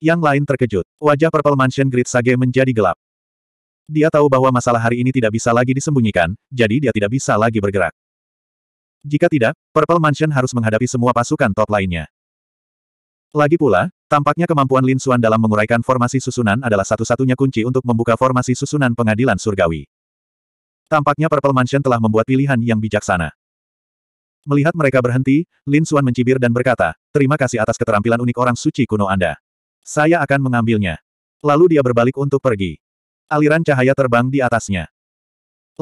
Yang lain terkejut. Wajah Purple Mansion Great Sage menjadi gelap. Dia tahu bahwa masalah hari ini tidak bisa lagi disembunyikan, jadi dia tidak bisa lagi bergerak. Jika tidak, Purple Mansion harus menghadapi semua pasukan top lainnya. Lagi pula, tampaknya kemampuan Lin Xuan dalam menguraikan formasi susunan adalah satu-satunya kunci untuk membuka formasi susunan pengadilan surgawi. Tampaknya Purple Mansion telah membuat pilihan yang bijaksana. Melihat mereka berhenti, Lin Xuan mencibir dan berkata, terima kasih atas keterampilan unik orang suci kuno Anda. Saya akan mengambilnya. Lalu dia berbalik untuk pergi. Aliran cahaya terbang di atasnya.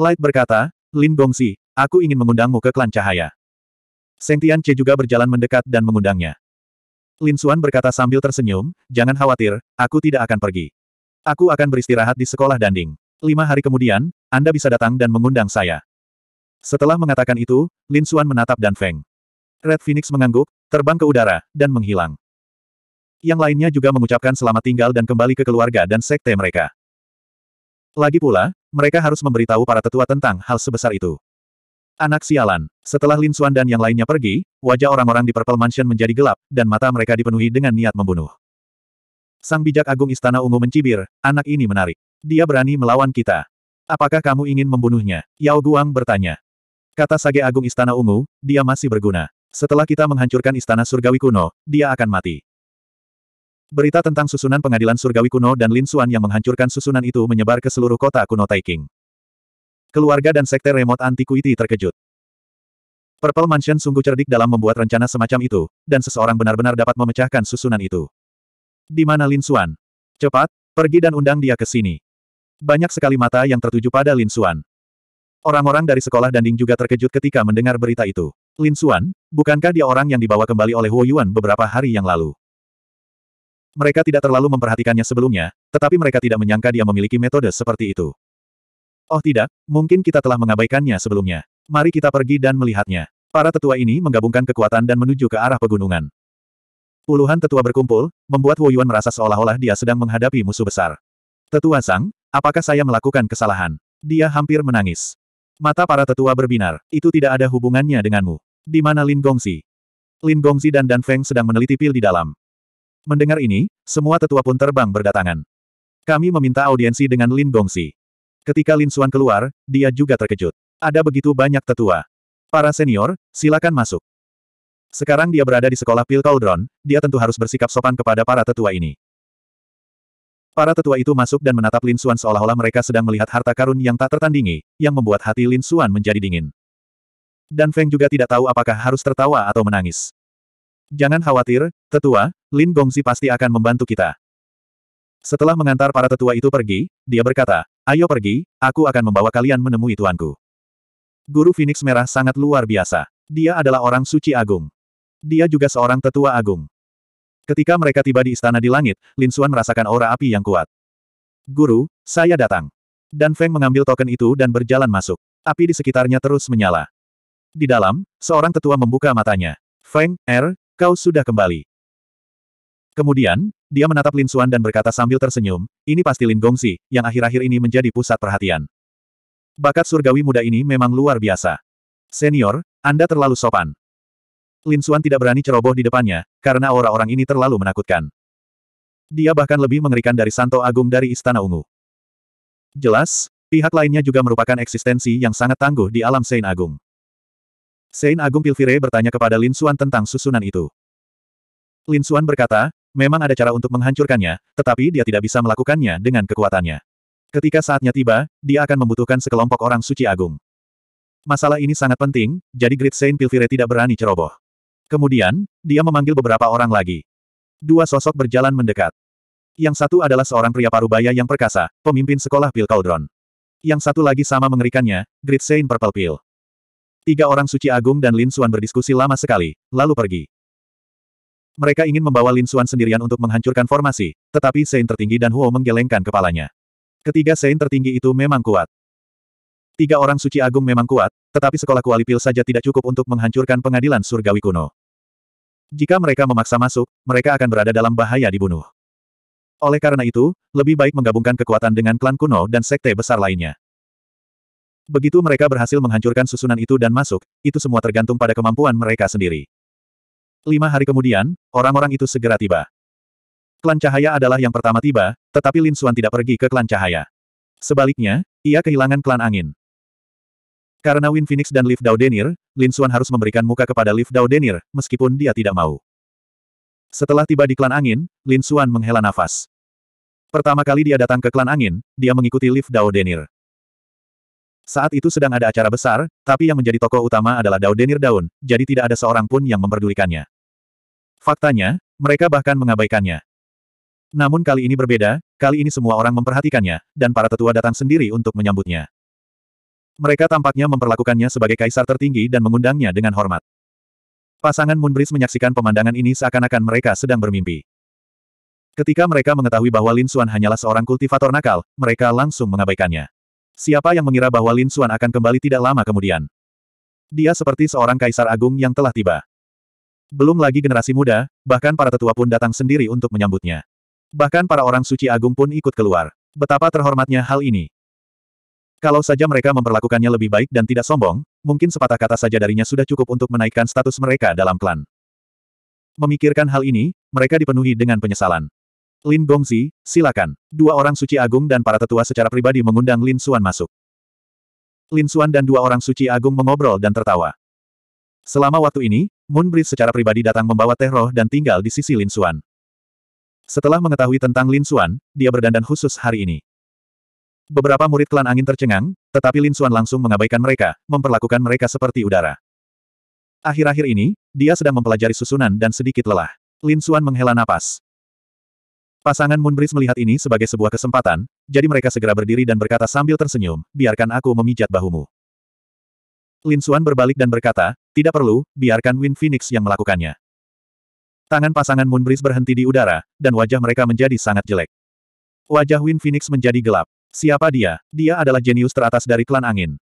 Light berkata, Lin Gongsi, aku ingin mengundangmu ke klan cahaya. Seng Che juga berjalan mendekat dan mengundangnya. Lin Xuan berkata sambil tersenyum, jangan khawatir, aku tidak akan pergi. Aku akan beristirahat di sekolah danding. Lima hari kemudian, Anda bisa datang dan mengundang saya. Setelah mengatakan itu, Lin Xuan menatap Dan Feng. Red Phoenix mengangguk, terbang ke udara, dan menghilang. Yang lainnya juga mengucapkan selamat tinggal dan kembali ke keluarga dan sekte mereka. Lagi pula, mereka harus memberitahu para tetua tentang hal sebesar itu. Anak sialan. Setelah Lin Xuan dan yang lainnya pergi, wajah orang-orang di Purple Mansion menjadi gelap, dan mata mereka dipenuhi dengan niat membunuh. Sang bijak agung istana ungu mencibir, anak ini menarik. Dia berani melawan kita. Apakah kamu ingin membunuhnya? Yao Guang bertanya. Kata sage agung istana ungu, dia masih berguna. Setelah kita menghancurkan istana surgawi kuno, dia akan mati. Berita tentang susunan pengadilan surgawi kuno dan Lin Suan yang menghancurkan susunan itu menyebar ke seluruh kota kuno Taiking. Keluarga dan sekte remote antiquity terkejut. Purple Mansion sungguh cerdik dalam membuat rencana semacam itu, dan seseorang benar-benar dapat memecahkan susunan itu. Di mana Lin Suan? Cepat, pergi dan undang dia ke sini. Banyak sekali mata yang tertuju pada Lin Suan. Orang-orang dari sekolah Danding juga terkejut ketika mendengar berita itu. Lin Suan, bukankah dia orang yang dibawa kembali oleh Huo Yuan beberapa hari yang lalu? Mereka tidak terlalu memperhatikannya sebelumnya, tetapi mereka tidak menyangka dia memiliki metode seperti itu. Oh tidak, mungkin kita telah mengabaikannya sebelumnya. Mari kita pergi dan melihatnya. Para tetua ini menggabungkan kekuatan dan menuju ke arah pegunungan. Puluhan tetua berkumpul, membuat Wu merasa seolah-olah dia sedang menghadapi musuh besar. Tetua Sang, apakah saya melakukan kesalahan? Dia hampir menangis. Mata para tetua berbinar, itu tidak ada hubungannya denganmu. Di mana Lin Gongzi? Lin Gongzi dan Dan Feng sedang meneliti pil di dalam. Mendengar ini, semua tetua pun terbang berdatangan. Kami meminta audiensi dengan Lin Gongsi. Ketika Lin Xuan keluar, dia juga terkejut. Ada begitu banyak tetua. Para senior, silakan masuk. Sekarang dia berada di sekolah Pil Cauldron, dia tentu harus bersikap sopan kepada para tetua ini. Para tetua itu masuk dan menatap Lin Xuan seolah-olah mereka sedang melihat harta karun yang tak tertandingi, yang membuat hati Lin Xuan menjadi dingin. Dan Feng juga tidak tahu apakah harus tertawa atau menangis. Jangan khawatir, tetua, Lin Gongzi pasti akan membantu kita. Setelah mengantar para tetua itu pergi, dia berkata, ayo pergi, aku akan membawa kalian menemui tuanku. Guru Phoenix Merah sangat luar biasa. Dia adalah orang suci agung. Dia juga seorang tetua agung. Ketika mereka tiba di istana di langit, Lin Xuan merasakan aura api yang kuat. Guru, saya datang. Dan Feng mengambil token itu dan berjalan masuk. Api di sekitarnya terus menyala. Di dalam, seorang tetua membuka matanya. Feng, Er, Kau sudah kembali. Kemudian, dia menatap Lin Suan dan berkata sambil tersenyum, ini pasti Lin Gongsi, yang akhir-akhir ini menjadi pusat perhatian. Bakat surgawi muda ini memang luar biasa. Senior, Anda terlalu sopan. Lin Suan tidak berani ceroboh di depannya, karena aura orang ini terlalu menakutkan. Dia bahkan lebih mengerikan dari Santo Agung dari Istana Ungu. Jelas, pihak lainnya juga merupakan eksistensi yang sangat tangguh di alam Sein Agung. Sein Agung Pilvire bertanya kepada Lin Xuan tentang susunan itu. Lin Xuan berkata, memang ada cara untuk menghancurkannya, tetapi dia tidak bisa melakukannya dengan kekuatannya. Ketika saatnya tiba, dia akan membutuhkan sekelompok orang suci agung. Masalah ini sangat penting, jadi Great Saint Pilvire tidak berani ceroboh. Kemudian, dia memanggil beberapa orang lagi. Dua sosok berjalan mendekat. Yang satu adalah seorang pria parubaya yang perkasa, pemimpin sekolah Pil Cauldron. Yang satu lagi sama mengerikannya, Great Saint Purple Pill. Tiga orang suci agung dan Lin Suan berdiskusi lama sekali, lalu pergi. Mereka ingin membawa Lin Suan sendirian untuk menghancurkan formasi, tetapi Sein tertinggi dan Huo menggelengkan kepalanya. Ketiga Sein tertinggi itu memang kuat. Tiga orang suci agung memang kuat, tetapi sekolah kuali pil saja tidak cukup untuk menghancurkan pengadilan surgawi kuno. Jika mereka memaksa masuk, mereka akan berada dalam bahaya dibunuh. Oleh karena itu, lebih baik menggabungkan kekuatan dengan klan kuno dan sekte besar lainnya. Begitu mereka berhasil menghancurkan susunan itu dan masuk, itu semua tergantung pada kemampuan mereka sendiri. Lima hari kemudian, orang-orang itu segera tiba. Klan Cahaya adalah yang pertama tiba, tetapi Lin Suan tidak pergi ke Klan Cahaya. Sebaliknya, ia kehilangan Klan Angin. Karena Win Phoenix dan Liv Dao Lin Suan harus memberikan muka kepada Liv Dao meskipun dia tidak mau. Setelah tiba di klan angin, Lin Suan menghela nafas. Pertama kali dia datang ke klan angin, dia mengikuti Liv Dao saat itu sedang ada acara besar, tapi yang menjadi tokoh utama adalah Dao Denir Daun, jadi tidak ada seorang pun yang memperdulikannya. Faktanya, mereka bahkan mengabaikannya. Namun kali ini berbeda, kali ini semua orang memperhatikannya, dan para tetua datang sendiri untuk menyambutnya. Mereka tampaknya memperlakukannya sebagai kaisar tertinggi dan mengundangnya dengan hormat. Pasangan Moonbreeze menyaksikan pemandangan ini seakan-akan mereka sedang bermimpi. Ketika mereka mengetahui bahwa Lin Suan hanyalah seorang kultivator nakal, mereka langsung mengabaikannya. Siapa yang mengira bahwa Lin Xuan akan kembali tidak lama kemudian? Dia seperti seorang kaisar agung yang telah tiba. Belum lagi generasi muda, bahkan para tetua pun datang sendiri untuk menyambutnya. Bahkan para orang suci agung pun ikut keluar. Betapa terhormatnya hal ini. Kalau saja mereka memperlakukannya lebih baik dan tidak sombong, mungkin sepatah kata saja darinya sudah cukup untuk menaikkan status mereka dalam klan. Memikirkan hal ini, mereka dipenuhi dengan penyesalan. Lin Gongzi, silakan. Dua orang suci agung dan para tetua secara pribadi mengundang Lin Xuan masuk. Lin Xuan dan dua orang suci agung mengobrol dan tertawa. Selama waktu ini, Moon Moonbreeze secara pribadi datang membawa teh roh dan tinggal di sisi Lin Xuan. Setelah mengetahui tentang Lin Xuan, dia berdandan khusus hari ini. Beberapa murid klan angin tercengang, tetapi Lin Xuan langsung mengabaikan mereka, memperlakukan mereka seperti udara. Akhir-akhir ini, dia sedang mempelajari susunan dan sedikit lelah. Lin Xuan menghela napas. Pasangan Moonbreeze melihat ini sebagai sebuah kesempatan, jadi mereka segera berdiri dan berkata sambil tersenyum, biarkan aku memijat bahumu. Lin Xuan berbalik dan berkata, tidak perlu, biarkan Win Phoenix yang melakukannya. Tangan pasangan Moonbreeze berhenti di udara, dan wajah mereka menjadi sangat jelek. Wajah Win Phoenix menjadi gelap. Siapa dia? Dia adalah jenius teratas dari klan angin.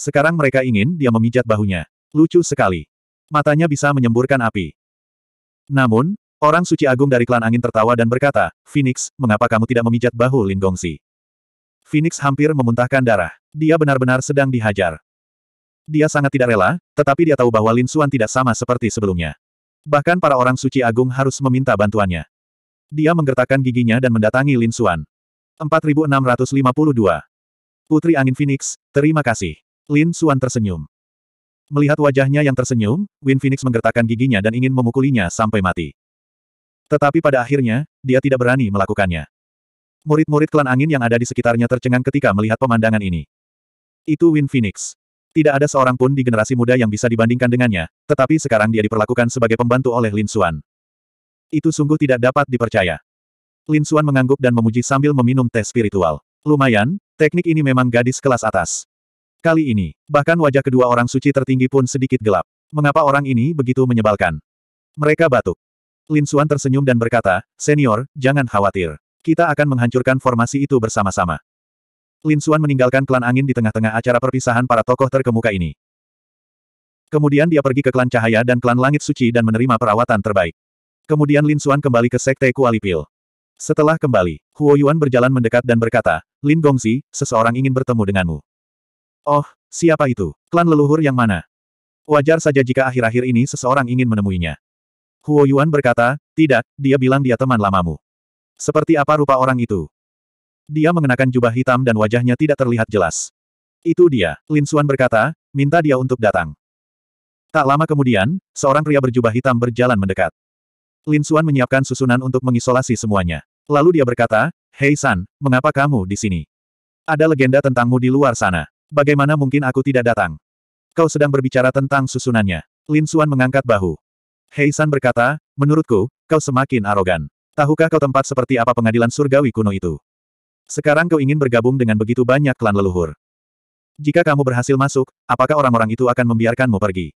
Sekarang mereka ingin dia memijat bahunya. Lucu sekali. Matanya bisa menyemburkan api. Namun, Orang suci agung dari klan angin tertawa dan berkata, Phoenix, mengapa kamu tidak memijat bahu Lin Gongsi? Phoenix hampir memuntahkan darah. Dia benar-benar sedang dihajar. Dia sangat tidak rela, tetapi dia tahu bahwa Lin Xuan tidak sama seperti sebelumnya. Bahkan para orang suci agung harus meminta bantuannya. Dia menggertakkan giginya dan mendatangi Lin Xuan. 4652. Putri Angin Phoenix, terima kasih. Lin Xuan tersenyum. Melihat wajahnya yang tersenyum, Win Phoenix menggertakkan giginya dan ingin memukulinya sampai mati. Tetapi pada akhirnya, dia tidak berani melakukannya. Murid-murid klan angin yang ada di sekitarnya tercengang ketika melihat pemandangan ini. Itu Win Phoenix. Tidak ada seorang pun di generasi muda yang bisa dibandingkan dengannya, tetapi sekarang dia diperlakukan sebagai pembantu oleh Lin Xuan. Itu sungguh tidak dapat dipercaya. Lin Xuan mengangguk dan memuji sambil meminum teh spiritual. Lumayan, teknik ini memang gadis kelas atas. Kali ini, bahkan wajah kedua orang suci tertinggi pun sedikit gelap. Mengapa orang ini begitu menyebalkan? Mereka batuk. Lin Suan tersenyum dan berkata, Senior, jangan khawatir. Kita akan menghancurkan formasi itu bersama-sama. Lin Suan meninggalkan klan angin di tengah-tengah acara perpisahan para tokoh terkemuka ini. Kemudian dia pergi ke klan cahaya dan klan langit suci dan menerima perawatan terbaik. Kemudian Lin Suan kembali ke sekte Kualipil. Setelah kembali, Huo Yuan berjalan mendekat dan berkata, Lin Gongzi, seseorang ingin bertemu denganmu. Oh, siapa itu? Klan leluhur yang mana? Wajar saja jika akhir-akhir ini seseorang ingin menemuinya. Huo Yuan berkata, tidak, dia bilang dia teman lamamu. Seperti apa rupa orang itu? Dia mengenakan jubah hitam dan wajahnya tidak terlihat jelas. Itu dia, Lin Xuan berkata, minta dia untuk datang. Tak lama kemudian, seorang pria berjubah hitam berjalan mendekat. Lin Xuan menyiapkan susunan untuk mengisolasi semuanya. Lalu dia berkata, Hei San, mengapa kamu di sini? Ada legenda tentangmu di luar sana. Bagaimana mungkin aku tidak datang? Kau sedang berbicara tentang susunannya. Lin Xuan mengangkat bahu. Heisan berkata, menurutku, kau semakin arogan. Tahukah kau tempat seperti apa pengadilan surgawi kuno itu? Sekarang kau ingin bergabung dengan begitu banyak klan leluhur. Jika kamu berhasil masuk, apakah orang-orang itu akan membiarkanmu pergi?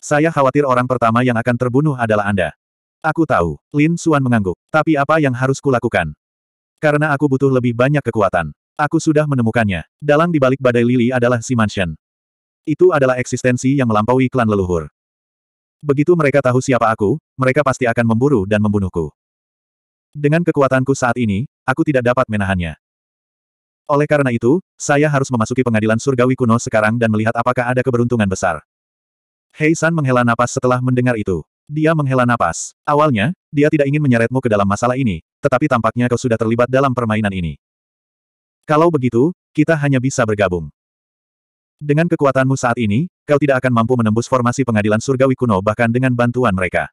Saya khawatir orang pertama yang akan terbunuh adalah Anda. Aku tahu, Lin Suan mengangguk. Tapi apa yang harus kulakukan? Karena aku butuh lebih banyak kekuatan. Aku sudah menemukannya. Dalang di balik badai lili adalah si Mansion. Itu adalah eksistensi yang melampaui klan leluhur. Begitu mereka tahu siapa aku, mereka pasti akan memburu dan membunuhku. Dengan kekuatanku saat ini, aku tidak dapat menahannya. Oleh karena itu, saya harus memasuki pengadilan surgawi kuno sekarang dan melihat apakah ada keberuntungan besar. Hei San menghela napas setelah mendengar itu. Dia menghela napas. Awalnya, dia tidak ingin menyeretmu ke dalam masalah ini, tetapi tampaknya kau sudah terlibat dalam permainan ini. Kalau begitu, kita hanya bisa bergabung. Dengan kekuatanmu saat ini, kau tidak akan mampu menembus formasi pengadilan surgawi kuno bahkan dengan bantuan mereka.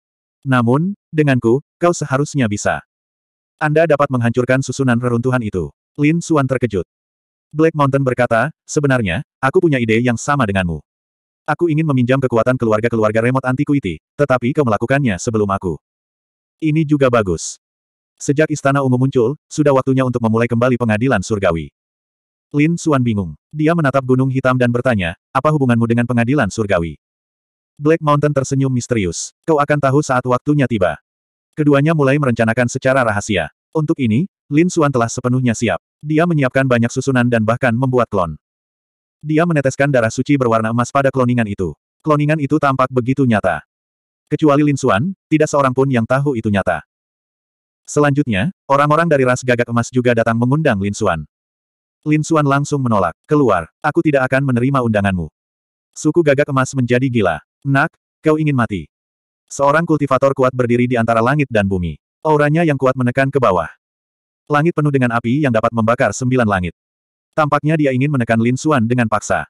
Namun, denganku, kau seharusnya bisa. Anda dapat menghancurkan susunan reruntuhan itu. Lin Suan terkejut. Black Mountain berkata, sebenarnya, aku punya ide yang sama denganmu. Aku ingin meminjam kekuatan keluarga-keluarga remote antiquity, tetapi kau melakukannya sebelum aku. Ini juga bagus. Sejak Istana Ungu muncul, sudah waktunya untuk memulai kembali pengadilan surgawi. Lin Suan bingung. Dia menatap gunung hitam dan bertanya, apa hubunganmu dengan pengadilan surgawi? Black Mountain tersenyum misterius. Kau akan tahu saat waktunya tiba. Keduanya mulai merencanakan secara rahasia. Untuk ini, Lin Xuan telah sepenuhnya siap. Dia menyiapkan banyak susunan dan bahkan membuat klon. Dia meneteskan darah suci berwarna emas pada kloningan itu. Kloningan itu tampak begitu nyata. Kecuali Lin Xuan, tidak seorang pun yang tahu itu nyata. Selanjutnya, orang-orang dari ras gagak emas juga datang mengundang Lin Xuan. Lin Xuan langsung menolak. Keluar, aku tidak akan menerima undanganmu. Suku gagak emas menjadi gila. Nak, kau ingin mati. Seorang kultivator kuat berdiri di antara langit dan bumi. Auranya yang kuat menekan ke bawah. Langit penuh dengan api yang dapat membakar sembilan langit. Tampaknya dia ingin menekan Lin Xuan dengan paksa.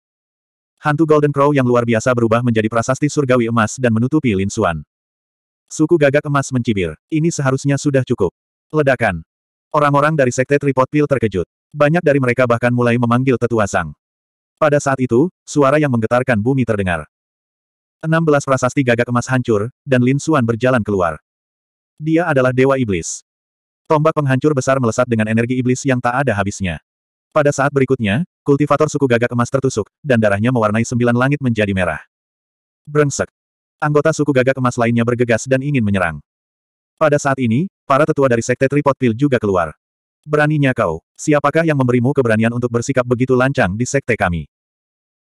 Hantu Golden Crow yang luar biasa berubah menjadi prasasti surgawi emas dan menutupi Lin Xuan. Suku gagak emas mencibir. Ini seharusnya sudah cukup. Ledakan. Orang-orang dari Sekte Tripod Pil terkejut. Banyak dari mereka bahkan mulai memanggil tetua sang. Pada saat itu, suara yang menggetarkan bumi terdengar. 16 prasasti gagak emas hancur, dan Lin Xuan berjalan keluar. Dia adalah Dewa Iblis. Tombak penghancur besar melesat dengan energi iblis yang tak ada habisnya. Pada saat berikutnya, kultivator suku gagak emas tertusuk, dan darahnya mewarnai sembilan langit menjadi merah. Brengsek. Anggota suku gagak emas lainnya bergegas dan ingin menyerang. Pada saat ini, para tetua dari Sekte Tripod Pil juga keluar. Beraninya kau, siapakah yang memberimu keberanian untuk bersikap begitu lancang di sekte kami?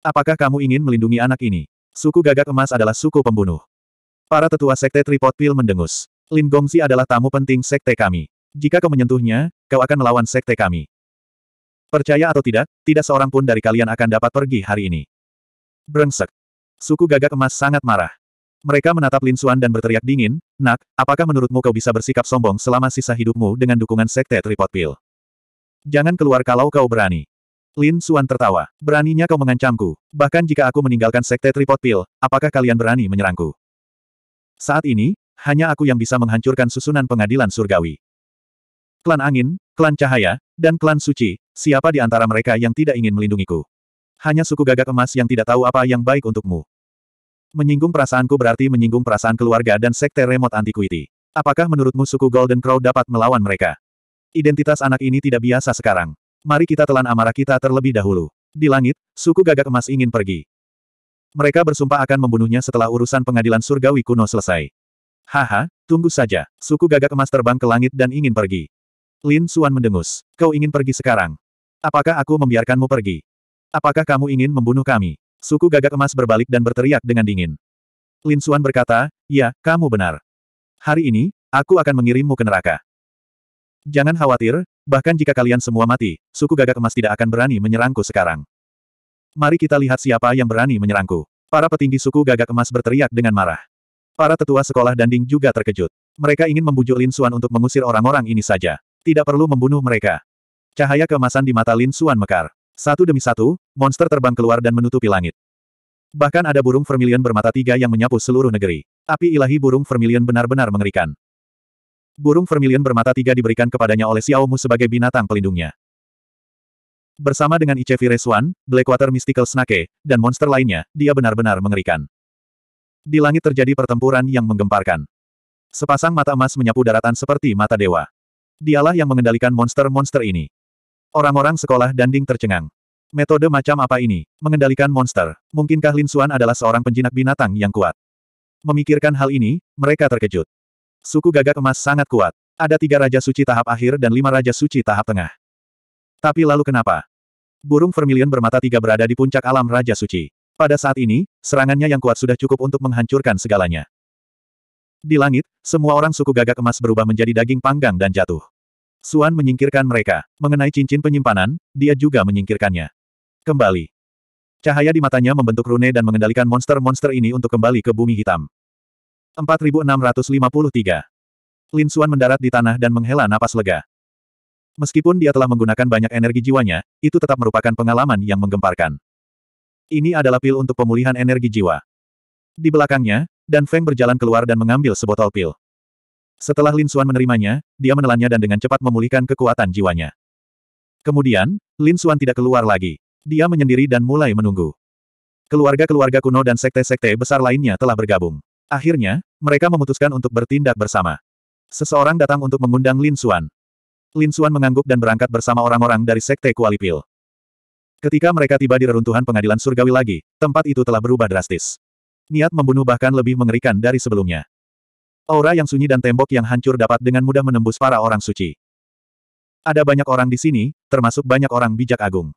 Apakah kamu ingin melindungi anak ini? Suku gagak emas adalah suku pembunuh. Para tetua sekte Tripod Pil mendengus. Lin Gongzi adalah tamu penting sekte kami. Jika kau menyentuhnya, kau akan melawan sekte kami. Percaya atau tidak, tidak seorang pun dari kalian akan dapat pergi hari ini. Brengsek. Suku gagak emas sangat marah. Mereka menatap Lin Xuan dan berteriak dingin, Nak, apakah menurutmu kau bisa bersikap sombong selama sisa hidupmu dengan dukungan Sekte Tripod Pill? Jangan keluar kalau kau berani. Lin Xuan tertawa. Beraninya kau mengancamku. Bahkan jika aku meninggalkan Sekte Tripod Pill, apakah kalian berani menyerangku? Saat ini, hanya aku yang bisa menghancurkan susunan pengadilan surgawi. Klan Angin, Klan Cahaya, dan Klan Suci, siapa di antara mereka yang tidak ingin melindungiku? Hanya suku gagak emas yang tidak tahu apa yang baik untukmu. Menyinggung perasaanku berarti menyinggung perasaan keluarga dan sekte remote antiquity. Apakah menurutmu suku Golden Crow dapat melawan mereka? Identitas anak ini tidak biasa sekarang. Mari kita telan amarah kita terlebih dahulu. Di langit, suku gagak emas ingin pergi. Mereka bersumpah akan membunuhnya setelah urusan pengadilan surgawi kuno selesai. Haha, tunggu saja. Suku gagak emas terbang ke langit dan ingin pergi. Lin Suan mendengus. Kau ingin pergi sekarang. Apakah aku membiarkanmu pergi? Apakah kamu ingin membunuh kami? Suku gagak emas berbalik dan berteriak dengan dingin. Lin Xuan berkata, ya, kamu benar. Hari ini, aku akan mengirimmu ke neraka. Jangan khawatir, bahkan jika kalian semua mati, suku gagak emas tidak akan berani menyerangku sekarang. Mari kita lihat siapa yang berani menyerangku. Para petinggi suku gagak emas berteriak dengan marah. Para tetua sekolah dan Ding juga terkejut. Mereka ingin membujuk Lin Xuan untuk mengusir orang-orang ini saja. Tidak perlu membunuh mereka. Cahaya keemasan di mata Lin Xuan mekar. Satu demi satu, monster terbang keluar dan menutupi langit. Bahkan ada burung vermilion bermata tiga yang menyapu seluruh negeri. Api ilahi burung vermilion benar-benar mengerikan. Burung vermilion bermata tiga diberikan kepadanya oleh Xiaomu sebagai binatang pelindungnya. Bersama dengan Ichevi Reswan, Blackwater Mystical Snake, dan monster lainnya, dia benar-benar mengerikan. Di langit terjadi pertempuran yang menggemparkan. Sepasang mata emas menyapu daratan seperti mata dewa. Dialah yang mengendalikan monster-monster ini. Orang-orang sekolah Danding tercengang. Metode macam apa ini? Mengendalikan monster. Mungkinkah Lin Suan adalah seorang penjinak binatang yang kuat? Memikirkan hal ini, mereka terkejut. Suku gagak emas sangat kuat. Ada tiga Raja Suci tahap akhir dan lima Raja Suci tahap tengah. Tapi lalu kenapa? Burung vermilion bermata tiga berada di puncak alam Raja Suci. Pada saat ini, serangannya yang kuat sudah cukup untuk menghancurkan segalanya. Di langit, semua orang suku gagak emas berubah menjadi daging panggang dan jatuh. Suan menyingkirkan mereka. Mengenai cincin penyimpanan, dia juga menyingkirkannya. Kembali. Cahaya di matanya membentuk rune dan mengendalikan monster-monster ini untuk kembali ke bumi hitam. 4653. Lin Suan mendarat di tanah dan menghela napas lega. Meskipun dia telah menggunakan banyak energi jiwanya, itu tetap merupakan pengalaman yang menggemparkan. Ini adalah pil untuk pemulihan energi jiwa. Di belakangnya, Dan Feng berjalan keluar dan mengambil sebotol pil. Setelah Lin Xuan menerimanya, dia menelannya dan dengan cepat memulihkan kekuatan jiwanya. Kemudian, Lin Xuan tidak keluar lagi. Dia menyendiri dan mulai menunggu. Keluarga-keluarga kuno dan sekte-sekte besar lainnya telah bergabung. Akhirnya, mereka memutuskan untuk bertindak bersama. Seseorang datang untuk mengundang Lin Xuan. Lin Xuan mengangguk dan berangkat bersama orang-orang dari sekte Kualipil. Ketika mereka tiba di reruntuhan pengadilan surgawi lagi, tempat itu telah berubah drastis. Niat membunuh bahkan lebih mengerikan dari sebelumnya. Aura yang sunyi dan tembok yang hancur dapat dengan mudah menembus para orang suci. Ada banyak orang di sini, termasuk banyak orang bijak agung.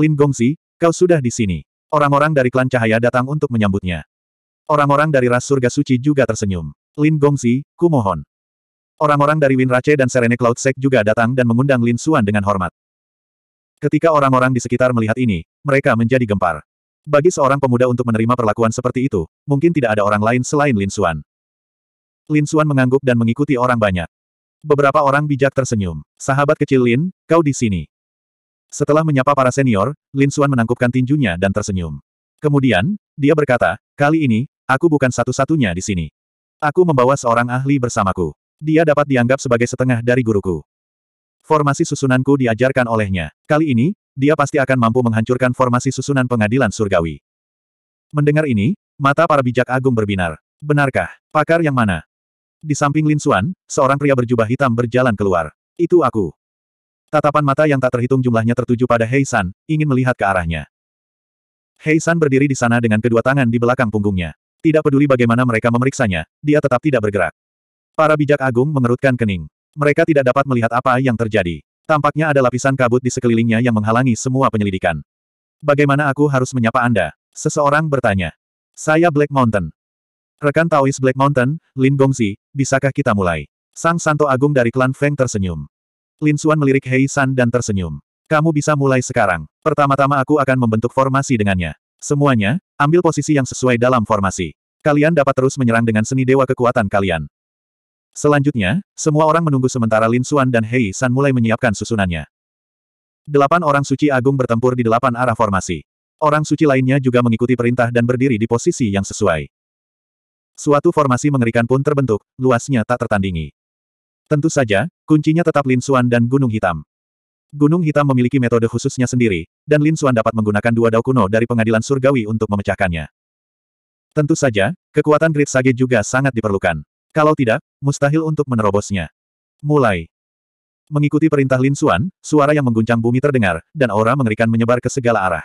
Lin Gongzi, kau sudah di sini. Orang-orang dari klan cahaya datang untuk menyambutnya. Orang-orang dari ras surga suci juga tersenyum. Lin Gongzi, kumohon. Orang-orang dari Winrace dan Serene Cloud Sek juga datang dan mengundang Lin Xuan dengan hormat. Ketika orang-orang di sekitar melihat ini, mereka menjadi gempar. Bagi seorang pemuda untuk menerima perlakuan seperti itu, mungkin tidak ada orang lain selain Lin Xuan. Lin Suan mengangguk dan mengikuti orang banyak. Beberapa orang bijak tersenyum. Sahabat kecil Lin, kau di sini. Setelah menyapa para senior, Lin Suan menangkupkan tinjunya dan tersenyum. Kemudian, dia berkata, kali ini, aku bukan satu-satunya di sini. Aku membawa seorang ahli bersamaku. Dia dapat dianggap sebagai setengah dari guruku. Formasi susunanku diajarkan olehnya. Kali ini, dia pasti akan mampu menghancurkan formasi susunan pengadilan surgawi. Mendengar ini, mata para bijak agung berbinar. Benarkah? Pakar yang mana? Di samping Lin Xuan, seorang pria berjubah hitam berjalan keluar. Itu aku. Tatapan mata yang tak terhitung jumlahnya tertuju pada Hei San, ingin melihat ke arahnya. Hei San berdiri di sana dengan kedua tangan di belakang punggungnya. Tidak peduli bagaimana mereka memeriksanya, dia tetap tidak bergerak. Para bijak agung mengerutkan kening. Mereka tidak dapat melihat apa yang terjadi. Tampaknya ada lapisan kabut di sekelilingnya yang menghalangi semua penyelidikan. Bagaimana aku harus menyapa Anda? Seseorang bertanya. Saya Black Mountain. Rekan Taois Black Mountain, Lin Gongzi, bisakah kita mulai? Sang Santo Agung dari klan Feng tersenyum. Lin Xuan melirik Hei San dan tersenyum. Kamu bisa mulai sekarang. Pertama-tama aku akan membentuk formasi dengannya. Semuanya, ambil posisi yang sesuai dalam formasi. Kalian dapat terus menyerang dengan seni dewa kekuatan kalian. Selanjutnya, semua orang menunggu sementara Lin Xuan dan Hei San mulai menyiapkan susunannya. Delapan orang suci agung bertempur di delapan arah formasi. Orang suci lainnya juga mengikuti perintah dan berdiri di posisi yang sesuai. Suatu formasi mengerikan pun terbentuk, luasnya tak tertandingi. Tentu saja, kuncinya tetap Lin Suan dan Gunung Hitam. Gunung Hitam memiliki metode khususnya sendiri, dan Lin Suan dapat menggunakan dua dao kuno dari pengadilan surgawi untuk memecahkannya. Tentu saja, kekuatan Great Sage juga sangat diperlukan. Kalau tidak, mustahil untuk menerobosnya. Mulai. Mengikuti perintah Lin Suan, suara yang mengguncang bumi terdengar, dan aura mengerikan menyebar ke segala arah.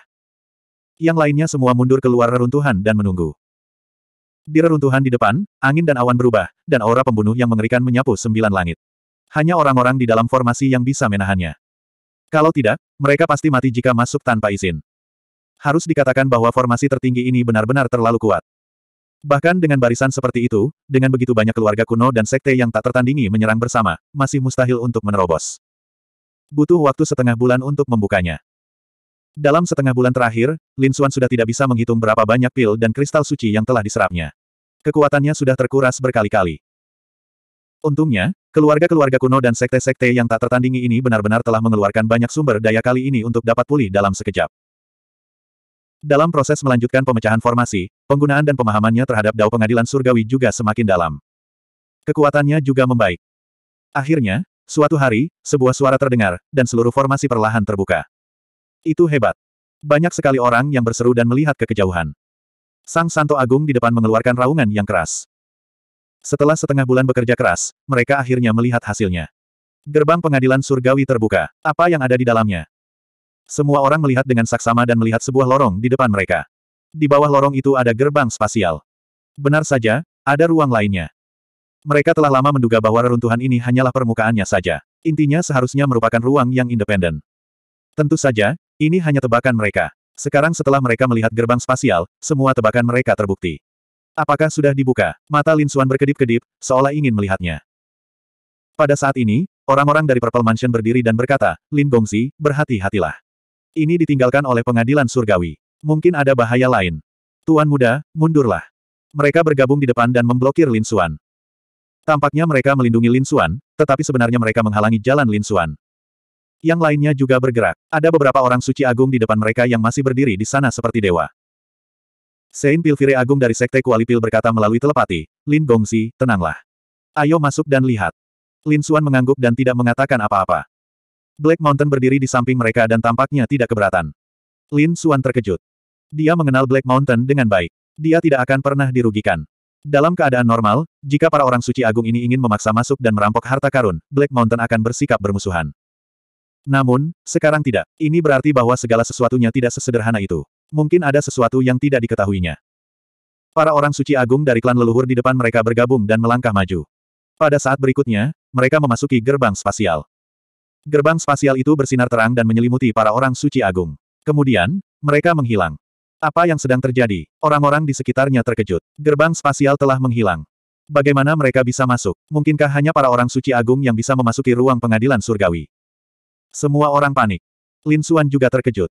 Yang lainnya semua mundur keluar reruntuhan dan menunggu. Di reruntuhan di depan, angin dan awan berubah, dan aura pembunuh yang mengerikan menyapu sembilan langit. Hanya orang-orang di dalam formasi yang bisa menahannya. Kalau tidak, mereka pasti mati jika masuk tanpa izin. Harus dikatakan bahwa formasi tertinggi ini benar-benar terlalu kuat. Bahkan dengan barisan seperti itu, dengan begitu banyak keluarga kuno dan sekte yang tak tertandingi menyerang bersama, masih mustahil untuk menerobos. Butuh waktu setengah bulan untuk membukanya. Dalam setengah bulan terakhir, Lin Xuan sudah tidak bisa menghitung berapa banyak pil dan kristal suci yang telah diserapnya. Kekuatannya sudah terkuras berkali-kali. Untungnya, keluarga-keluarga kuno dan sekte-sekte yang tak tertandingi ini benar-benar telah mengeluarkan banyak sumber daya kali ini untuk dapat pulih dalam sekejap. Dalam proses melanjutkan pemecahan formasi, penggunaan dan pemahamannya terhadap dao pengadilan surgawi juga semakin dalam. Kekuatannya juga membaik. Akhirnya, suatu hari, sebuah suara terdengar, dan seluruh formasi perlahan terbuka. Itu hebat. Banyak sekali orang yang berseru dan melihat ke kejauhan. Sang Santo Agung di depan mengeluarkan raungan yang keras. Setelah setengah bulan bekerja keras, mereka akhirnya melihat hasilnya. Gerbang pengadilan surgawi terbuka. Apa yang ada di dalamnya? Semua orang melihat dengan saksama dan melihat sebuah lorong di depan mereka. Di bawah lorong itu ada gerbang spasial. Benar saja, ada ruang lainnya. Mereka telah lama menduga bahwa reruntuhan ini hanyalah permukaannya saja. Intinya seharusnya merupakan ruang yang independen. Tentu saja, ini hanya tebakan mereka. Sekarang setelah mereka melihat gerbang spasial, semua tebakan mereka terbukti. Apakah sudah dibuka? Mata Lin Suan berkedip-kedip, seolah ingin melihatnya. Pada saat ini, orang-orang dari Purple Mansion berdiri dan berkata, Lin Gongzi, berhati-hatilah. Ini ditinggalkan oleh pengadilan surgawi. Mungkin ada bahaya lain. Tuan muda, mundurlah. Mereka bergabung di depan dan memblokir Lin Suan. Tampaknya mereka melindungi Lin Suan, tetapi sebenarnya mereka menghalangi jalan Lin Suan. Yang lainnya juga bergerak. Ada beberapa orang suci agung di depan mereka yang masih berdiri di sana seperti dewa. Saint Pilvire Agung dari Sekte Kuali Pil berkata melalui telepati, Lin Gongsi, tenanglah. Ayo masuk dan lihat. Lin Xuan mengangguk dan tidak mengatakan apa-apa. Black Mountain berdiri di samping mereka dan tampaknya tidak keberatan. Lin Xuan terkejut. Dia mengenal Black Mountain dengan baik. Dia tidak akan pernah dirugikan. Dalam keadaan normal, jika para orang suci agung ini ingin memaksa masuk dan merampok harta karun, Black Mountain akan bersikap bermusuhan. Namun, sekarang tidak. Ini berarti bahwa segala sesuatunya tidak sesederhana itu. Mungkin ada sesuatu yang tidak diketahuinya. Para orang suci agung dari klan leluhur di depan mereka bergabung dan melangkah maju. Pada saat berikutnya, mereka memasuki gerbang spasial. Gerbang spasial itu bersinar terang dan menyelimuti para orang suci agung. Kemudian, mereka menghilang. Apa yang sedang terjadi? Orang-orang di sekitarnya terkejut. Gerbang spasial telah menghilang. Bagaimana mereka bisa masuk? Mungkinkah hanya para orang suci agung yang bisa memasuki ruang pengadilan surgawi? Semua orang panik. Lin Xuan juga terkejut.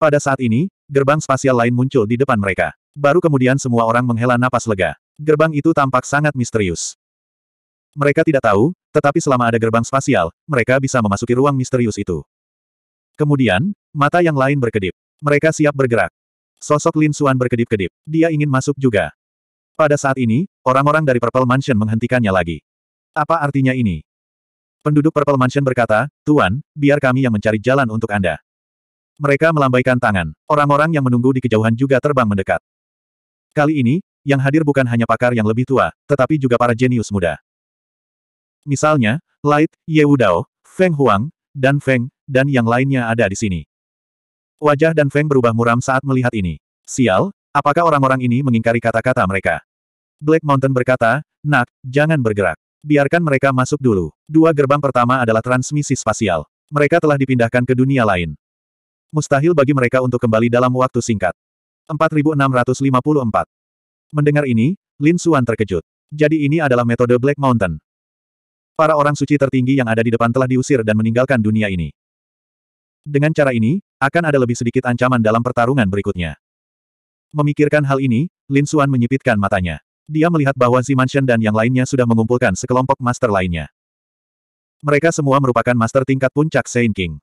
Pada saat ini, gerbang spasial lain muncul di depan mereka. Baru kemudian semua orang menghela napas lega. Gerbang itu tampak sangat misterius. Mereka tidak tahu, tetapi selama ada gerbang spasial, mereka bisa memasuki ruang misterius itu. Kemudian, mata yang lain berkedip. Mereka siap bergerak. Sosok Lin Xuan berkedip-kedip. Dia ingin masuk juga. Pada saat ini, orang-orang dari Purple Mansion menghentikannya lagi. Apa artinya ini? Penduduk Purple Mansion berkata, Tuan, biar kami yang mencari jalan untuk Anda. Mereka melambaikan tangan. Orang-orang yang menunggu di kejauhan juga terbang mendekat. Kali ini, yang hadir bukan hanya pakar yang lebih tua, tetapi juga para jenius muda. Misalnya, Light, Ye Wudao, Feng Huang, Dan Feng, dan yang lainnya ada di sini. Wajah Dan Feng berubah muram saat melihat ini. Sial, apakah orang-orang ini mengingkari kata-kata mereka? Black Mountain berkata, Nak, jangan bergerak. Biarkan mereka masuk dulu. Dua gerbang pertama adalah transmisi spasial. Mereka telah dipindahkan ke dunia lain. Mustahil bagi mereka untuk kembali dalam waktu singkat. 4654. Mendengar ini, Lin Xuan terkejut. Jadi ini adalah metode Black Mountain. Para orang suci tertinggi yang ada di depan telah diusir dan meninggalkan dunia ini. Dengan cara ini, akan ada lebih sedikit ancaman dalam pertarungan berikutnya. Memikirkan hal ini, Lin Xuan menyipitkan matanya. Dia melihat bahwa Mansion dan yang lainnya sudah mengumpulkan sekelompok master lainnya. Mereka semua merupakan master tingkat puncak Saint King.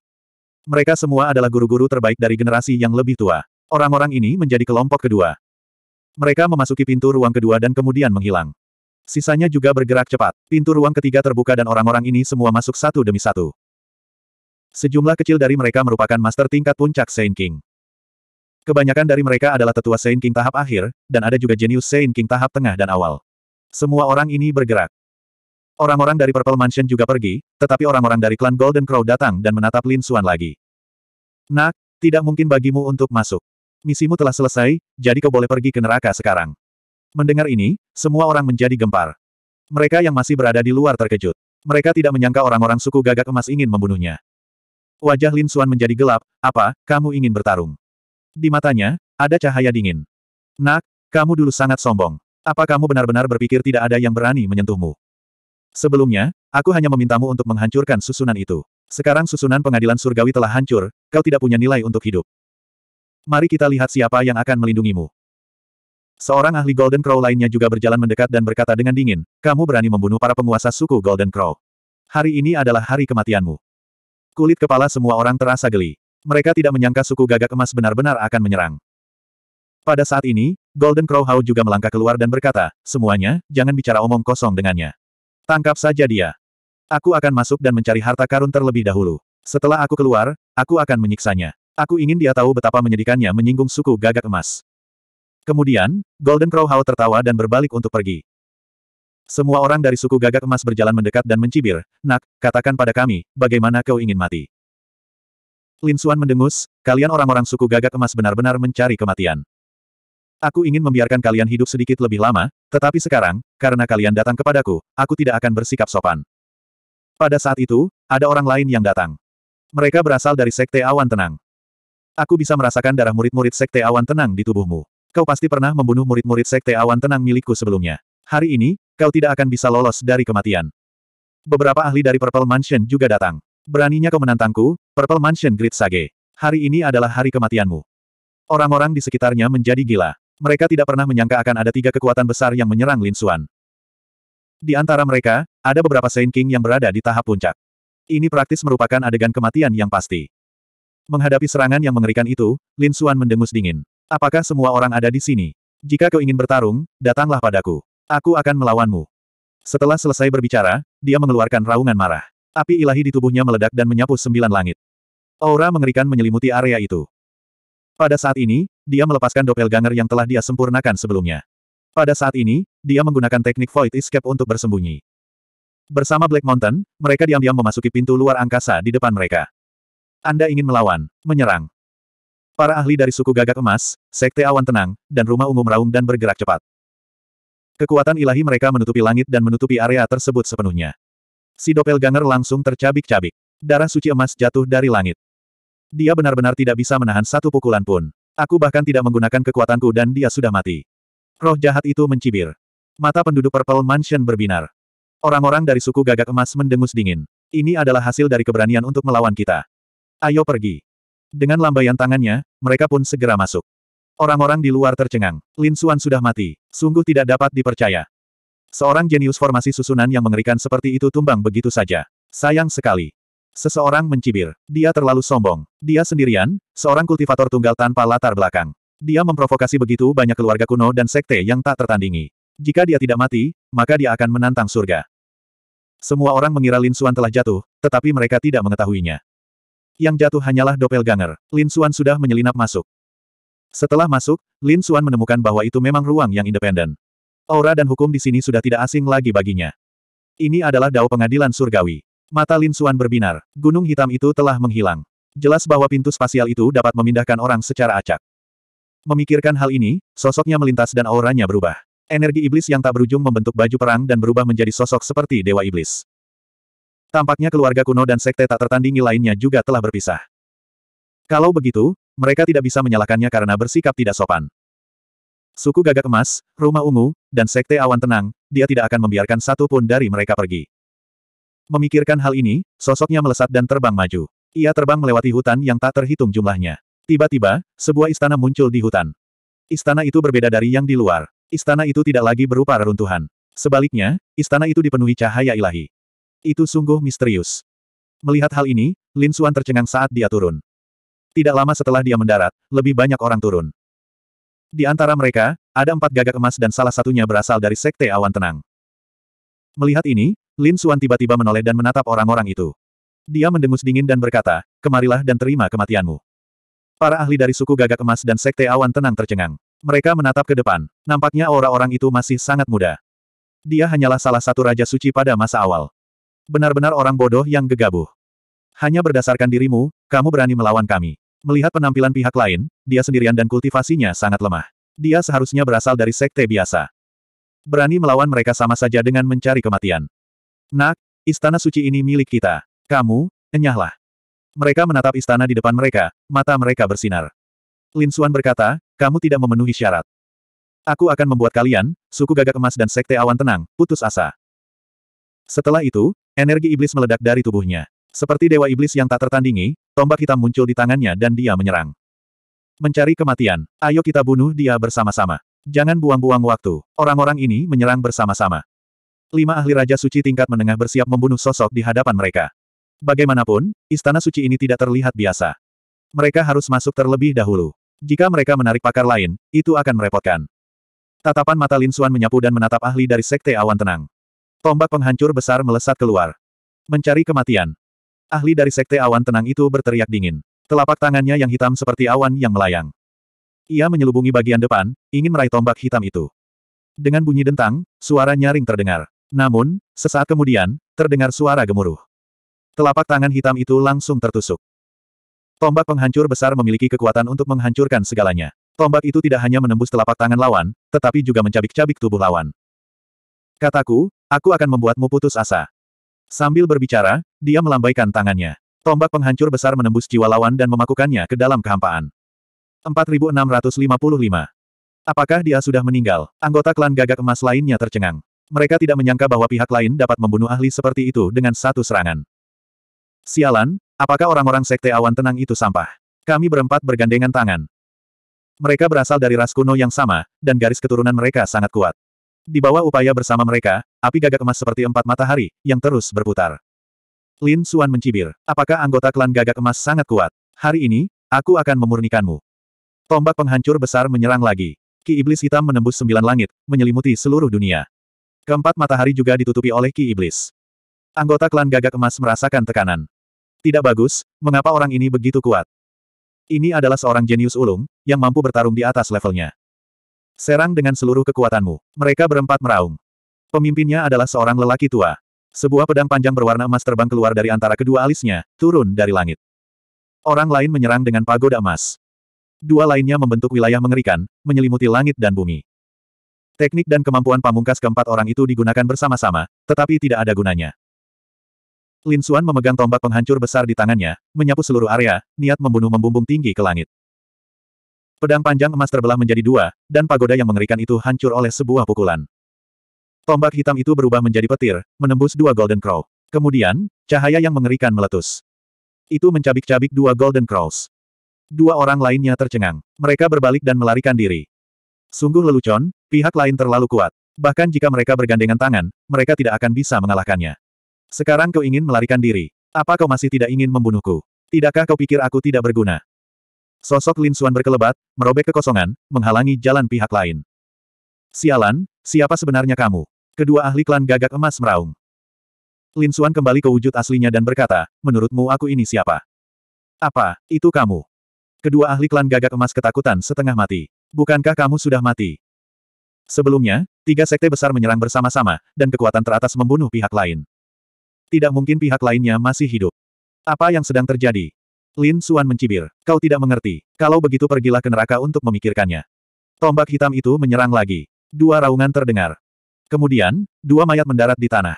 Mereka semua adalah guru-guru terbaik dari generasi yang lebih tua. Orang-orang ini menjadi kelompok kedua. Mereka memasuki pintu ruang kedua dan kemudian menghilang. Sisanya juga bergerak cepat. Pintu ruang ketiga terbuka dan orang-orang ini semua masuk satu demi satu. Sejumlah kecil dari mereka merupakan master tingkat puncak Saint King. Kebanyakan dari mereka adalah tetua Saint King tahap akhir, dan ada juga jenius Saint King tahap tengah dan awal. Semua orang ini bergerak. Orang-orang dari Purple Mansion juga pergi, tetapi orang-orang dari klan Golden Crow datang dan menatap Lin Xuan lagi. Nak, tidak mungkin bagimu untuk masuk. Misimu telah selesai, jadi kau boleh pergi ke neraka sekarang. Mendengar ini, semua orang menjadi gempar. Mereka yang masih berada di luar terkejut. Mereka tidak menyangka orang-orang suku gagak emas ingin membunuhnya. Wajah Lin Xuan menjadi gelap, apa, kamu ingin bertarung? Di matanya, ada cahaya dingin. Nak, kamu dulu sangat sombong. Apa kamu benar-benar berpikir tidak ada yang berani menyentuhmu? Sebelumnya, aku hanya memintamu untuk menghancurkan susunan itu. Sekarang susunan pengadilan surgawi telah hancur, kau tidak punya nilai untuk hidup. Mari kita lihat siapa yang akan melindungimu. Seorang ahli Golden Crow lainnya juga berjalan mendekat dan berkata dengan dingin, kamu berani membunuh para penguasa suku Golden Crow. Hari ini adalah hari kematianmu. Kulit kepala semua orang terasa geli. Mereka tidak menyangka suku gagak emas benar-benar akan menyerang. Pada saat ini, Golden Crow Hau juga melangkah keluar dan berkata, semuanya, jangan bicara omong kosong dengannya. Tangkap saja dia. Aku akan masuk dan mencari harta karun terlebih dahulu. Setelah aku keluar, aku akan menyiksanya. Aku ingin dia tahu betapa menyedihkannya menyinggung suku gagak emas. Kemudian, Golden Crow Hau tertawa dan berbalik untuk pergi. Semua orang dari suku gagak emas berjalan mendekat dan mencibir, Nak, katakan pada kami, bagaimana kau ingin mati. Lin Suan mendengus, kalian orang-orang suku gagak emas benar-benar mencari kematian. Aku ingin membiarkan kalian hidup sedikit lebih lama, tetapi sekarang, karena kalian datang kepadaku, aku tidak akan bersikap sopan. Pada saat itu, ada orang lain yang datang. Mereka berasal dari Sekte Awan Tenang. Aku bisa merasakan darah murid-murid Sekte Awan Tenang di tubuhmu. Kau pasti pernah membunuh murid-murid Sekte Awan Tenang milikku sebelumnya. Hari ini, kau tidak akan bisa lolos dari kematian. Beberapa ahli dari Purple Mansion juga datang. Beraninya kau menantangku, Purple Mansion Grid Sage. Hari ini adalah hari kematianmu. Orang-orang di sekitarnya menjadi gila. Mereka tidak pernah menyangka akan ada tiga kekuatan besar yang menyerang Lin Xuan. Di antara mereka, ada beberapa Saint King yang berada di tahap puncak. Ini praktis merupakan adegan kematian yang pasti. Menghadapi serangan yang mengerikan itu, Lin Xuan mendengus dingin. Apakah semua orang ada di sini? Jika kau ingin bertarung, datanglah padaku. Aku akan melawanmu. Setelah selesai berbicara, dia mengeluarkan raungan marah. Api ilahi di tubuhnya meledak dan menyapu sembilan langit. Aura mengerikan menyelimuti area itu. Pada saat ini, dia melepaskan doppelganger yang telah dia sempurnakan sebelumnya. Pada saat ini, dia menggunakan teknik Void Escape untuk bersembunyi. Bersama Black Mountain, mereka diam-diam memasuki pintu luar angkasa di depan mereka. Anda ingin melawan, menyerang. Para ahli dari suku gagak emas, sekte awan tenang, dan rumah ungu meraung dan bergerak cepat. Kekuatan ilahi mereka menutupi langit dan menutupi area tersebut sepenuhnya. Si ganger langsung tercabik-cabik. Darah suci emas jatuh dari langit. Dia benar-benar tidak bisa menahan satu pukulan pun. Aku bahkan tidak menggunakan kekuatanku dan dia sudah mati. Roh jahat itu mencibir. Mata penduduk Purple Mansion berbinar. Orang-orang dari suku gagak emas mendengus dingin. Ini adalah hasil dari keberanian untuk melawan kita. Ayo pergi. Dengan lambaian tangannya, mereka pun segera masuk. Orang-orang di luar tercengang. Lin Suan sudah mati. Sungguh tidak dapat dipercaya. Seorang jenius formasi susunan yang mengerikan seperti itu tumbang begitu saja. Sayang sekali. Seseorang mencibir. Dia terlalu sombong. Dia sendirian, seorang kultivator tunggal tanpa latar belakang. Dia memprovokasi begitu banyak keluarga kuno dan sekte yang tak tertandingi. Jika dia tidak mati, maka dia akan menantang surga. Semua orang mengira Lin Xuan telah jatuh, tetapi mereka tidak mengetahuinya. Yang jatuh hanyalah doppelganger. Lin Xuan sudah menyelinap masuk. Setelah masuk, Lin Xuan menemukan bahwa itu memang ruang yang independen. Aura dan hukum di sini sudah tidak asing lagi baginya. Ini adalah dao pengadilan surgawi. Mata Lin Suan berbinar. Gunung hitam itu telah menghilang. Jelas bahwa pintu spasial itu dapat memindahkan orang secara acak. Memikirkan hal ini, sosoknya melintas dan auranya berubah. Energi iblis yang tak berujung membentuk baju perang dan berubah menjadi sosok seperti dewa iblis. Tampaknya keluarga kuno dan sekte tak tertandingi lainnya juga telah berpisah. Kalau begitu, mereka tidak bisa menyalahkannya karena bersikap tidak sopan. Suku gagak emas, rumah ungu, dan sekte awan tenang, dia tidak akan membiarkan satu pun dari mereka pergi. Memikirkan hal ini, sosoknya melesat dan terbang maju. Ia terbang melewati hutan yang tak terhitung jumlahnya. Tiba-tiba, sebuah istana muncul di hutan. Istana itu berbeda dari yang di luar. Istana itu tidak lagi berupa reruntuhan. Sebaliknya, istana itu dipenuhi cahaya ilahi. Itu sungguh misterius. Melihat hal ini, Lin Suan tercengang saat dia turun. Tidak lama setelah dia mendarat, lebih banyak orang turun. Di antara mereka, ada empat gagak emas dan salah satunya berasal dari Sekte Awan Tenang. Melihat ini, Lin Xuan tiba-tiba menoleh dan menatap orang-orang itu. Dia mendengus dingin dan berkata, kemarilah dan terima kematianmu. Para ahli dari suku gagak emas dan Sekte Awan Tenang tercengang. Mereka menatap ke depan, nampaknya orang-orang itu masih sangat muda. Dia hanyalah salah satu Raja Suci pada masa awal. Benar-benar orang bodoh yang gegabah. Hanya berdasarkan dirimu, kamu berani melawan kami. Melihat penampilan pihak lain, dia sendirian dan kultivasinya sangat lemah. Dia seharusnya berasal dari sekte biasa. Berani melawan mereka sama saja dengan mencari kematian. Nak, istana suci ini milik kita. Kamu, enyahlah. Mereka menatap istana di depan mereka, mata mereka bersinar. Lin Suan berkata, kamu tidak memenuhi syarat. Aku akan membuat kalian, suku gagak emas dan sekte awan tenang, putus asa. Setelah itu, energi iblis meledak dari tubuhnya. Seperti dewa iblis yang tak tertandingi, tombak hitam muncul di tangannya dan dia menyerang. Mencari kematian, ayo kita bunuh dia bersama-sama. Jangan buang-buang waktu, orang-orang ini menyerang bersama-sama. Lima ahli Raja Suci tingkat menengah bersiap membunuh sosok di hadapan mereka. Bagaimanapun, istana suci ini tidak terlihat biasa. Mereka harus masuk terlebih dahulu. Jika mereka menarik pakar lain, itu akan merepotkan. Tatapan mata Lin Xuan menyapu dan menatap ahli dari Sekte Awan Tenang. Tombak penghancur besar melesat keluar. Mencari kematian, Ahli dari sekte awan tenang itu berteriak dingin. Telapak tangannya yang hitam seperti awan yang melayang. Ia menyelubungi bagian depan, ingin meraih tombak hitam itu. Dengan bunyi dentang, suara nyaring terdengar. Namun, sesaat kemudian, terdengar suara gemuruh. Telapak tangan hitam itu langsung tertusuk. Tombak penghancur besar memiliki kekuatan untuk menghancurkan segalanya. Tombak itu tidak hanya menembus telapak tangan lawan, tetapi juga mencabik-cabik tubuh lawan. Kataku, aku akan membuatmu putus asa. Sambil berbicara, dia melambaikan tangannya. Tombak penghancur besar menembus jiwa lawan dan memakukannya ke dalam kehampaan. 4655. Apakah dia sudah meninggal? Anggota klan gagak emas lainnya tercengang. Mereka tidak menyangka bahwa pihak lain dapat membunuh ahli seperti itu dengan satu serangan. Sialan, apakah orang-orang sekte awan tenang itu sampah? Kami berempat bergandengan tangan. Mereka berasal dari ras kuno yang sama, dan garis keturunan mereka sangat kuat. Di bawah upaya bersama mereka, api gagak emas seperti empat matahari, yang terus berputar. Lin Suan mencibir, apakah anggota klan gagak emas sangat kuat? Hari ini, aku akan memurnikanmu. Tombak penghancur besar menyerang lagi. Ki Iblis Hitam menembus sembilan langit, menyelimuti seluruh dunia. Keempat matahari juga ditutupi oleh Ki Iblis. Anggota klan gagak emas merasakan tekanan. Tidak bagus, mengapa orang ini begitu kuat? Ini adalah seorang jenius ulung, yang mampu bertarung di atas levelnya. Serang dengan seluruh kekuatanmu. Mereka berempat meraung. Pemimpinnya adalah seorang lelaki tua. Sebuah pedang panjang berwarna emas terbang keluar dari antara kedua alisnya, turun dari langit. Orang lain menyerang dengan pagoda emas. Dua lainnya membentuk wilayah mengerikan, menyelimuti langit dan bumi. Teknik dan kemampuan pamungkas keempat orang itu digunakan bersama-sama, tetapi tidak ada gunanya. Lin Xuan memegang tombak penghancur besar di tangannya, menyapu seluruh area, niat membunuh membumbung tinggi ke langit. Pedang panjang emas terbelah menjadi dua, dan pagoda yang mengerikan itu hancur oleh sebuah pukulan. Tombak hitam itu berubah menjadi petir, menembus dua Golden Crow. Kemudian, cahaya yang mengerikan meletus. Itu mencabik-cabik dua Golden Crows. Dua orang lainnya tercengang. Mereka berbalik dan melarikan diri. Sungguh lelucon, pihak lain terlalu kuat. Bahkan jika mereka bergandengan tangan, mereka tidak akan bisa mengalahkannya. Sekarang kau ingin melarikan diri. Apa kau masih tidak ingin membunuhku? Tidakkah kau pikir aku tidak berguna? Sosok Lin Suan berkelebat, merobek kekosongan, menghalangi jalan pihak lain. Sialan, siapa sebenarnya kamu? Kedua ahli klan gagak emas meraung. Lin Suan kembali ke wujud aslinya dan berkata, menurutmu aku ini siapa? Apa, itu kamu? Kedua ahli klan gagak emas ketakutan setengah mati. Bukankah kamu sudah mati? Sebelumnya, tiga sekte besar menyerang bersama-sama, dan kekuatan teratas membunuh pihak lain. Tidak mungkin pihak lainnya masih hidup. Apa yang sedang terjadi? Lin Suan mencibir. Kau tidak mengerti. Kalau begitu pergilah ke neraka untuk memikirkannya. Tombak hitam itu menyerang lagi. Dua raungan terdengar. Kemudian, dua mayat mendarat di tanah.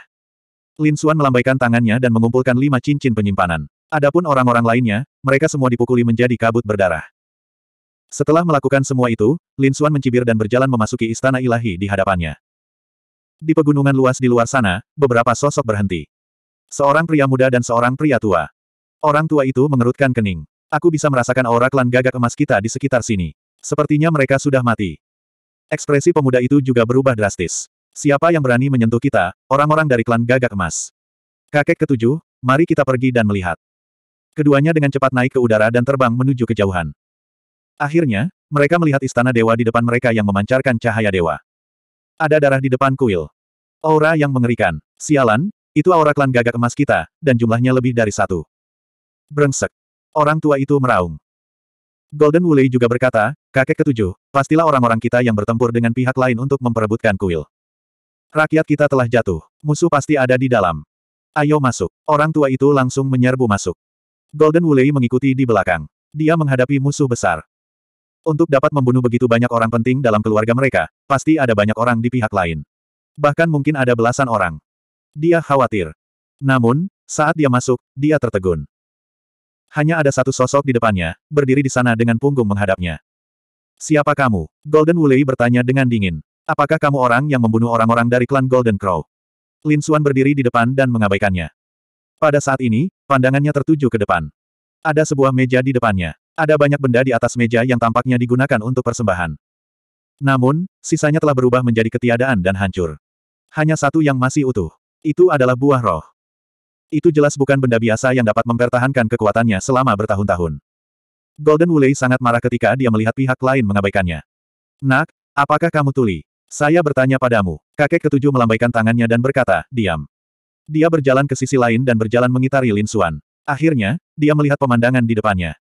Lin Suan melambaikan tangannya dan mengumpulkan lima cincin penyimpanan. Adapun orang-orang lainnya, mereka semua dipukuli menjadi kabut berdarah. Setelah melakukan semua itu, Lin Suan mencibir dan berjalan memasuki istana ilahi di hadapannya. Di pegunungan luas di luar sana, beberapa sosok berhenti. Seorang pria muda dan seorang pria tua. Orang tua itu mengerutkan kening. Aku bisa merasakan aura klan gagak emas kita di sekitar sini. Sepertinya mereka sudah mati. Ekspresi pemuda itu juga berubah drastis. Siapa yang berani menyentuh kita, orang-orang dari klan gagak emas. Kakek ketujuh, mari kita pergi dan melihat. Keduanya dengan cepat naik ke udara dan terbang menuju kejauhan. Akhirnya, mereka melihat istana dewa di depan mereka yang memancarkan cahaya dewa. Ada darah di depan kuil. Aura yang mengerikan. Sialan, itu aura klan gagak emas kita, dan jumlahnya lebih dari satu. Brengsek. Orang tua itu meraung. Golden Wulei juga berkata, kakek ketujuh, pastilah orang-orang kita yang bertempur dengan pihak lain untuk memperebutkan kuil. Rakyat kita telah jatuh, musuh pasti ada di dalam. Ayo masuk. Orang tua itu langsung menyerbu masuk. Golden Wulei mengikuti di belakang. Dia menghadapi musuh besar. Untuk dapat membunuh begitu banyak orang penting dalam keluarga mereka, pasti ada banyak orang di pihak lain. Bahkan mungkin ada belasan orang. Dia khawatir. Namun, saat dia masuk, dia tertegun. Hanya ada satu sosok di depannya, berdiri di sana dengan punggung menghadapnya. Siapa kamu? Golden Wulei bertanya dengan dingin. Apakah kamu orang yang membunuh orang-orang dari klan Golden Crow? Lin Xuan berdiri di depan dan mengabaikannya. Pada saat ini, pandangannya tertuju ke depan. Ada sebuah meja di depannya. Ada banyak benda di atas meja yang tampaknya digunakan untuk persembahan. Namun, sisanya telah berubah menjadi ketiadaan dan hancur. Hanya satu yang masih utuh. Itu adalah buah roh. Itu jelas bukan benda biasa yang dapat mempertahankan kekuatannya selama bertahun-tahun. Golden Wulei sangat marah ketika dia melihat pihak lain mengabaikannya. Nak, apakah kamu tuli? Saya bertanya padamu. Kakek ketujuh melambaikan tangannya dan berkata, diam. Dia berjalan ke sisi lain dan berjalan mengitari Lin Xuan. Akhirnya, dia melihat pemandangan di depannya.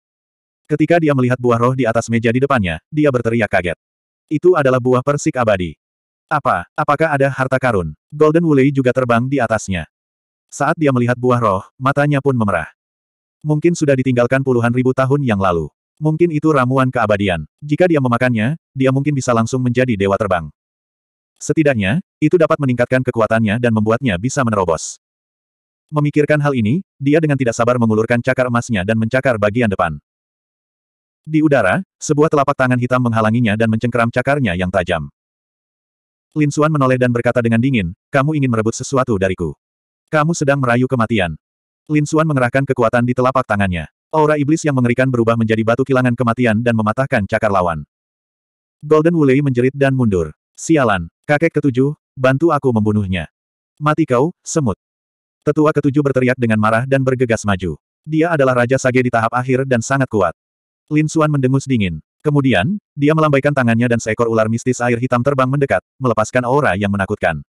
Ketika dia melihat buah roh di atas meja di depannya, dia berteriak kaget. Itu adalah buah persik abadi. Apa, apakah ada harta karun? Golden Wulei juga terbang di atasnya. Saat dia melihat buah roh, matanya pun memerah. Mungkin sudah ditinggalkan puluhan ribu tahun yang lalu. Mungkin itu ramuan keabadian. Jika dia memakannya, dia mungkin bisa langsung menjadi dewa terbang. Setidaknya, itu dapat meningkatkan kekuatannya dan membuatnya bisa menerobos. Memikirkan hal ini, dia dengan tidak sabar mengulurkan cakar emasnya dan mencakar bagian depan. Di udara, sebuah telapak tangan hitam menghalanginya dan mencengkeram cakarnya yang tajam. Lin Xuan menoleh dan berkata dengan dingin, kamu ingin merebut sesuatu dariku. Kamu sedang merayu kematian. Lin Xuan mengerahkan kekuatan di telapak tangannya. Aura iblis yang mengerikan berubah menjadi batu kilangan kematian dan mematahkan cakar lawan. Golden Wulei menjerit dan mundur. Sialan, kakek ketujuh, bantu aku membunuhnya. Mati kau, semut. Tetua ketujuh berteriak dengan marah dan bergegas maju. Dia adalah Raja Sage di tahap akhir dan sangat kuat. Lin Xuan mendengus dingin. Kemudian, dia melambaikan tangannya dan seekor ular mistis air hitam terbang mendekat, melepaskan aura yang menakutkan.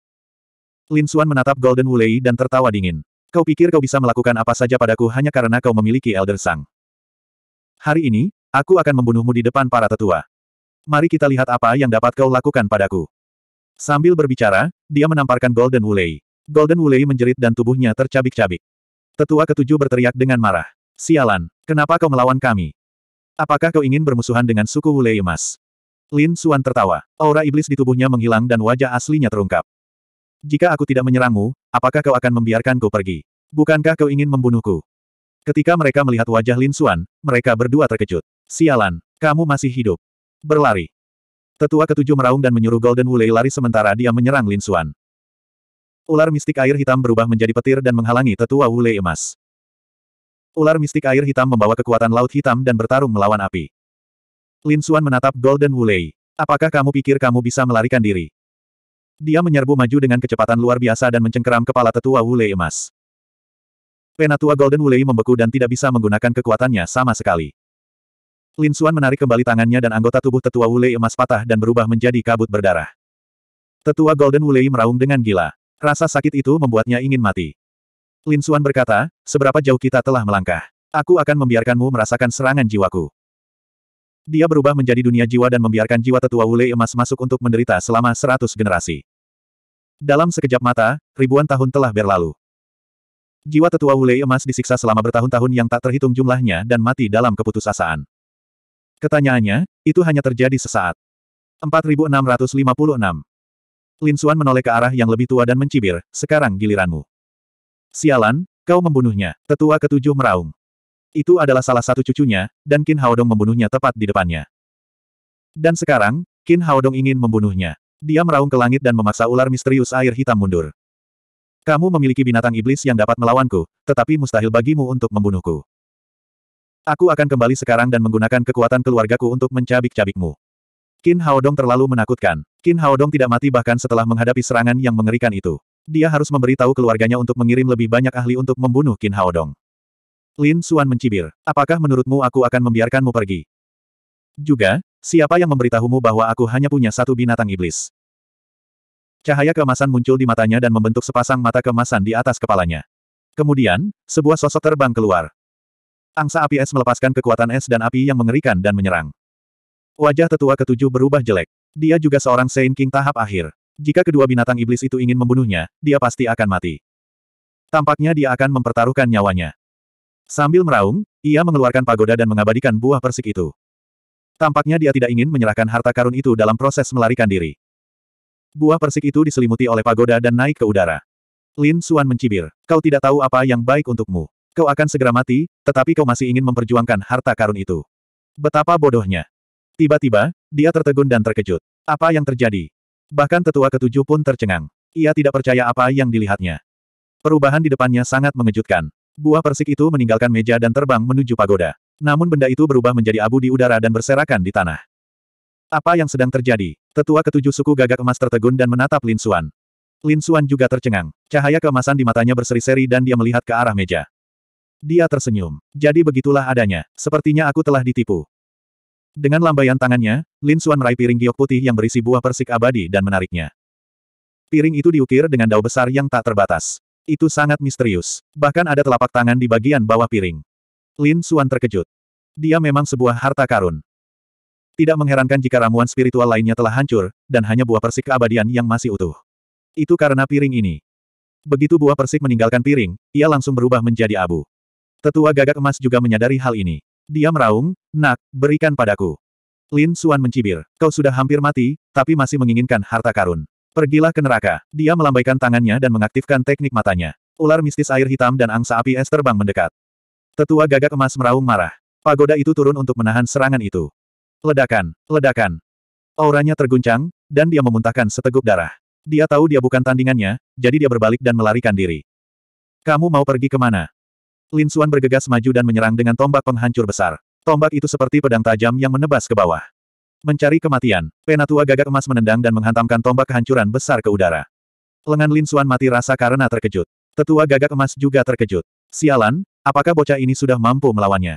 Lin Xuan menatap Golden Wulei dan tertawa dingin. Kau pikir kau bisa melakukan apa saja padaku hanya karena kau memiliki Elder Sang. Hari ini, aku akan membunuhmu di depan para tetua. Mari kita lihat apa yang dapat kau lakukan padaku. Sambil berbicara, dia menamparkan Golden Wulei. Golden Wulei menjerit dan tubuhnya tercabik-cabik. Tetua ketujuh berteriak dengan marah. Sialan, kenapa kau melawan kami? Apakah kau ingin bermusuhan dengan suku Wulei emas? Lin Xuan tertawa. Aura iblis di tubuhnya menghilang dan wajah aslinya terungkap. Jika aku tidak menyerangmu, apakah kau akan membiarkanku pergi? Bukankah kau ingin membunuhku? Ketika mereka melihat wajah Lin Xuan, mereka berdua terkejut. Sialan, kamu masih hidup. Berlari. Tetua ketujuh meraung dan menyuruh Golden Wulei lari sementara dia menyerang Lin Xuan. Ular mistik air hitam berubah menjadi petir dan menghalangi tetua Wulei emas. Ular mistik air hitam membawa kekuatan laut hitam dan bertarung melawan api. Lin Xuan menatap Golden Wulei. Apakah kamu pikir kamu bisa melarikan diri? Dia menyerbu maju dengan kecepatan luar biasa dan mencengkeram kepala tetua Wulei emas. Penatua Golden Wulei membeku dan tidak bisa menggunakan kekuatannya sama sekali. Lin Xuan menarik kembali tangannya dan anggota tubuh tetua Wulei emas patah dan berubah menjadi kabut berdarah. Tetua Golden Wulei meraung dengan gila. Rasa sakit itu membuatnya ingin mati. Lin Xuan berkata, seberapa jauh kita telah melangkah. Aku akan membiarkanmu merasakan serangan jiwaku. Dia berubah menjadi dunia jiwa dan membiarkan jiwa tetua Wule emas masuk untuk menderita selama seratus generasi. Dalam sekejap mata, ribuan tahun telah berlalu. Jiwa tetua Wule emas disiksa selama bertahun-tahun yang tak terhitung jumlahnya dan mati dalam keputusasaan. Ketanyaannya, itu hanya terjadi sesaat. 4656 Lin Xuan menoleh ke arah yang lebih tua dan mencibir, sekarang giliranmu. Sialan, kau membunuhnya, tetua ketujuh meraung. Itu adalah salah satu cucunya, dan Qin Haodong membunuhnya tepat di depannya. Dan sekarang, Qin Haodong ingin membunuhnya. Dia meraung ke langit dan memaksa ular misterius air hitam mundur. Kamu memiliki binatang iblis yang dapat melawanku, tetapi mustahil bagimu untuk membunuhku. Aku akan kembali sekarang dan menggunakan kekuatan keluargaku untuk mencabik-cabikmu. Qin Haodong terlalu menakutkan. Qin Haodong tidak mati bahkan setelah menghadapi serangan yang mengerikan itu. Dia harus memberitahu keluarganya untuk mengirim lebih banyak ahli untuk membunuh Qin Haodong. Lin Suan mencibir. Apakah menurutmu aku akan membiarkanmu pergi? Juga, siapa yang memberitahumu bahwa aku hanya punya satu binatang iblis? Cahaya keemasan muncul di matanya dan membentuk sepasang mata keemasan di atas kepalanya. Kemudian, sebuah sosok terbang keluar. Angsa api es melepaskan kekuatan es dan api yang mengerikan dan menyerang. Wajah tetua ketujuh berubah jelek. Dia juga seorang Saint King tahap akhir. Jika kedua binatang iblis itu ingin membunuhnya, dia pasti akan mati. Tampaknya dia akan mempertaruhkan nyawanya. Sambil meraung, ia mengeluarkan pagoda dan mengabadikan buah persik itu. Tampaknya dia tidak ingin menyerahkan harta karun itu dalam proses melarikan diri. Buah persik itu diselimuti oleh pagoda dan naik ke udara. Lin Suan mencibir, kau tidak tahu apa yang baik untukmu. Kau akan segera mati, tetapi kau masih ingin memperjuangkan harta karun itu. Betapa bodohnya. Tiba-tiba, dia tertegun dan terkejut. Apa yang terjadi? Bahkan tetua ketujuh pun tercengang. Ia tidak percaya apa yang dilihatnya. Perubahan di depannya sangat mengejutkan. Buah persik itu meninggalkan meja dan terbang menuju pagoda. Namun benda itu berubah menjadi abu di udara dan berserakan di tanah. Apa yang sedang terjadi? Tetua ketujuh suku gagak emas tertegun dan menatap Lin Suan. Lin Suan juga tercengang. Cahaya keemasan di matanya berseri-seri dan dia melihat ke arah meja. Dia tersenyum. Jadi begitulah adanya. Sepertinya aku telah ditipu. Dengan lambaian tangannya, Lin Suan meraih piring giok putih yang berisi buah persik abadi dan menariknya. Piring itu diukir dengan daun besar yang tak terbatas. Itu sangat misterius. Bahkan ada telapak tangan di bagian bawah piring. Lin Suan terkejut. Dia memang sebuah harta karun. Tidak mengherankan jika ramuan spiritual lainnya telah hancur, dan hanya buah persik keabadian yang masih utuh. Itu karena piring ini. Begitu buah persik meninggalkan piring, ia langsung berubah menjadi abu. Tetua gagak emas juga menyadari hal ini. Dia meraung, nak, berikan padaku. Lin Suan mencibir, kau sudah hampir mati, tapi masih menginginkan harta karun. Pergilah ke neraka. Dia melambaikan tangannya dan mengaktifkan teknik matanya. Ular mistis air hitam dan angsa api es terbang mendekat. Tetua gagak emas meraung marah. Pagoda itu turun untuk menahan serangan itu. Ledakan, ledakan. Auranya terguncang, dan dia memuntahkan seteguk darah. Dia tahu dia bukan tandingannya, jadi dia berbalik dan melarikan diri. Kamu mau pergi kemana? Lin Xuan bergegas maju dan menyerang dengan tombak penghancur besar. Tombak itu seperti pedang tajam yang menebas ke bawah. Mencari kematian, penatua gagak emas menendang dan menghantamkan tombak kehancuran besar ke udara. Lengan Lin Xuan mati rasa karena terkejut. Tetua gagak emas juga terkejut. Sialan, apakah bocah ini sudah mampu melawannya?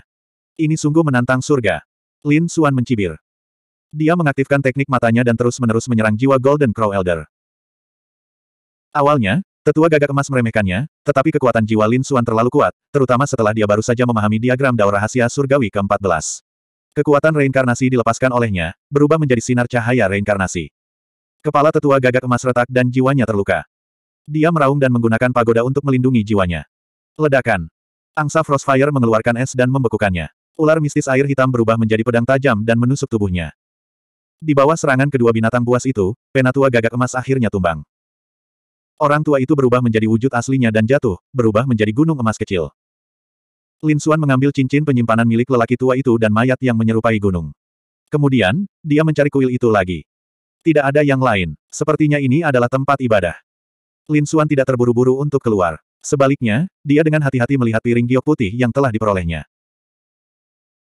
Ini sungguh menantang surga. Lin Xuan mencibir. Dia mengaktifkan teknik matanya dan terus-menerus menyerang jiwa Golden Crow Elder. Awalnya, tetua gagak emas meremehkannya, tetapi kekuatan jiwa Lin Xuan terlalu kuat, terutama setelah dia baru saja memahami diagram daur rahasia surgawi ke-14. Kekuatan reinkarnasi dilepaskan olehnya, berubah menjadi sinar cahaya reinkarnasi. Kepala tetua gagak emas retak dan jiwanya terluka. Dia meraung dan menggunakan pagoda untuk melindungi jiwanya. Ledakan. Angsa Frostfire mengeluarkan es dan membekukannya. Ular mistis air hitam berubah menjadi pedang tajam dan menusuk tubuhnya. Di bawah serangan kedua binatang buas itu, penatua gagak emas akhirnya tumbang. Orang tua itu berubah menjadi wujud aslinya dan jatuh, berubah menjadi gunung emas kecil. Lin Xuan mengambil cincin penyimpanan milik lelaki tua itu dan mayat yang menyerupai gunung. Kemudian, dia mencari kuil itu lagi. Tidak ada yang lain. Sepertinya ini adalah tempat ibadah. Lin Xuan tidak terburu-buru untuk keluar. Sebaliknya, dia dengan hati-hati melihat piring giok putih yang telah diperolehnya.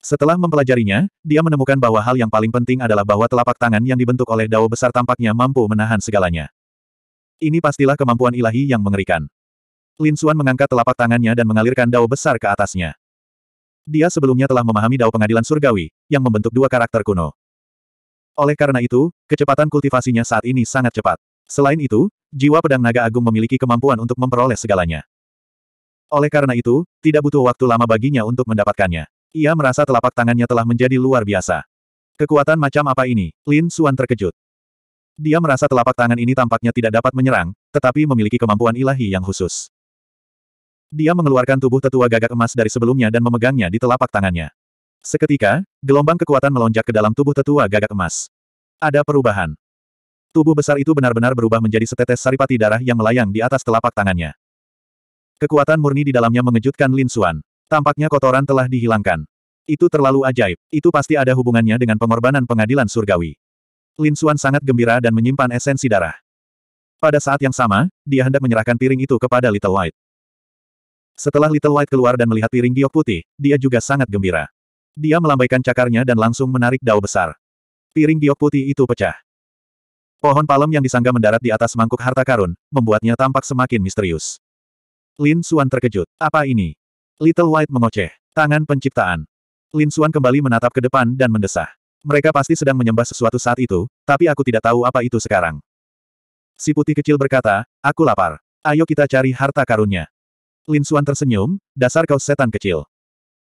Setelah mempelajarinya, dia menemukan bahwa hal yang paling penting adalah bahwa telapak tangan yang dibentuk oleh dao besar tampaknya mampu menahan segalanya. Ini pastilah kemampuan ilahi yang mengerikan. Lin Xuan mengangkat telapak tangannya dan mengalirkan dao besar ke atasnya. Dia sebelumnya telah memahami dao pengadilan surgawi, yang membentuk dua karakter kuno. Oleh karena itu, kecepatan kultivasinya saat ini sangat cepat. Selain itu, jiwa pedang naga agung memiliki kemampuan untuk memperoleh segalanya. Oleh karena itu, tidak butuh waktu lama baginya untuk mendapatkannya. Ia merasa telapak tangannya telah menjadi luar biasa. Kekuatan macam apa ini? Lin Xuan terkejut. Dia merasa telapak tangan ini tampaknya tidak dapat menyerang, tetapi memiliki kemampuan ilahi yang khusus. Dia mengeluarkan tubuh tetua gagak emas dari sebelumnya dan memegangnya di telapak tangannya. Seketika, gelombang kekuatan melonjak ke dalam tubuh tetua gagak emas. Ada perubahan. Tubuh besar itu benar-benar berubah menjadi setetes saripati darah yang melayang di atas telapak tangannya. Kekuatan murni di dalamnya mengejutkan Lin Xuan. Tampaknya kotoran telah dihilangkan. Itu terlalu ajaib. Itu pasti ada hubungannya dengan pengorbanan pengadilan surgawi. Lin Xuan sangat gembira dan menyimpan esensi darah. Pada saat yang sama, dia hendak menyerahkan piring itu kepada Little White. Setelah Little White keluar dan melihat piring giok putih, dia juga sangat gembira. Dia melambaikan cakarnya dan langsung menarik dao besar. Piring giok putih itu pecah. Pohon palem yang disangga mendarat di atas mangkuk harta karun, membuatnya tampak semakin misterius. Lin Suan terkejut. Apa ini? Little White mengoceh. Tangan penciptaan. Lin Suan kembali menatap ke depan dan mendesah. Mereka pasti sedang menyembah sesuatu saat itu, tapi aku tidak tahu apa itu sekarang. Si putih kecil berkata, aku lapar. Ayo kita cari harta karunnya. Lin Suan tersenyum, dasar kau setan kecil.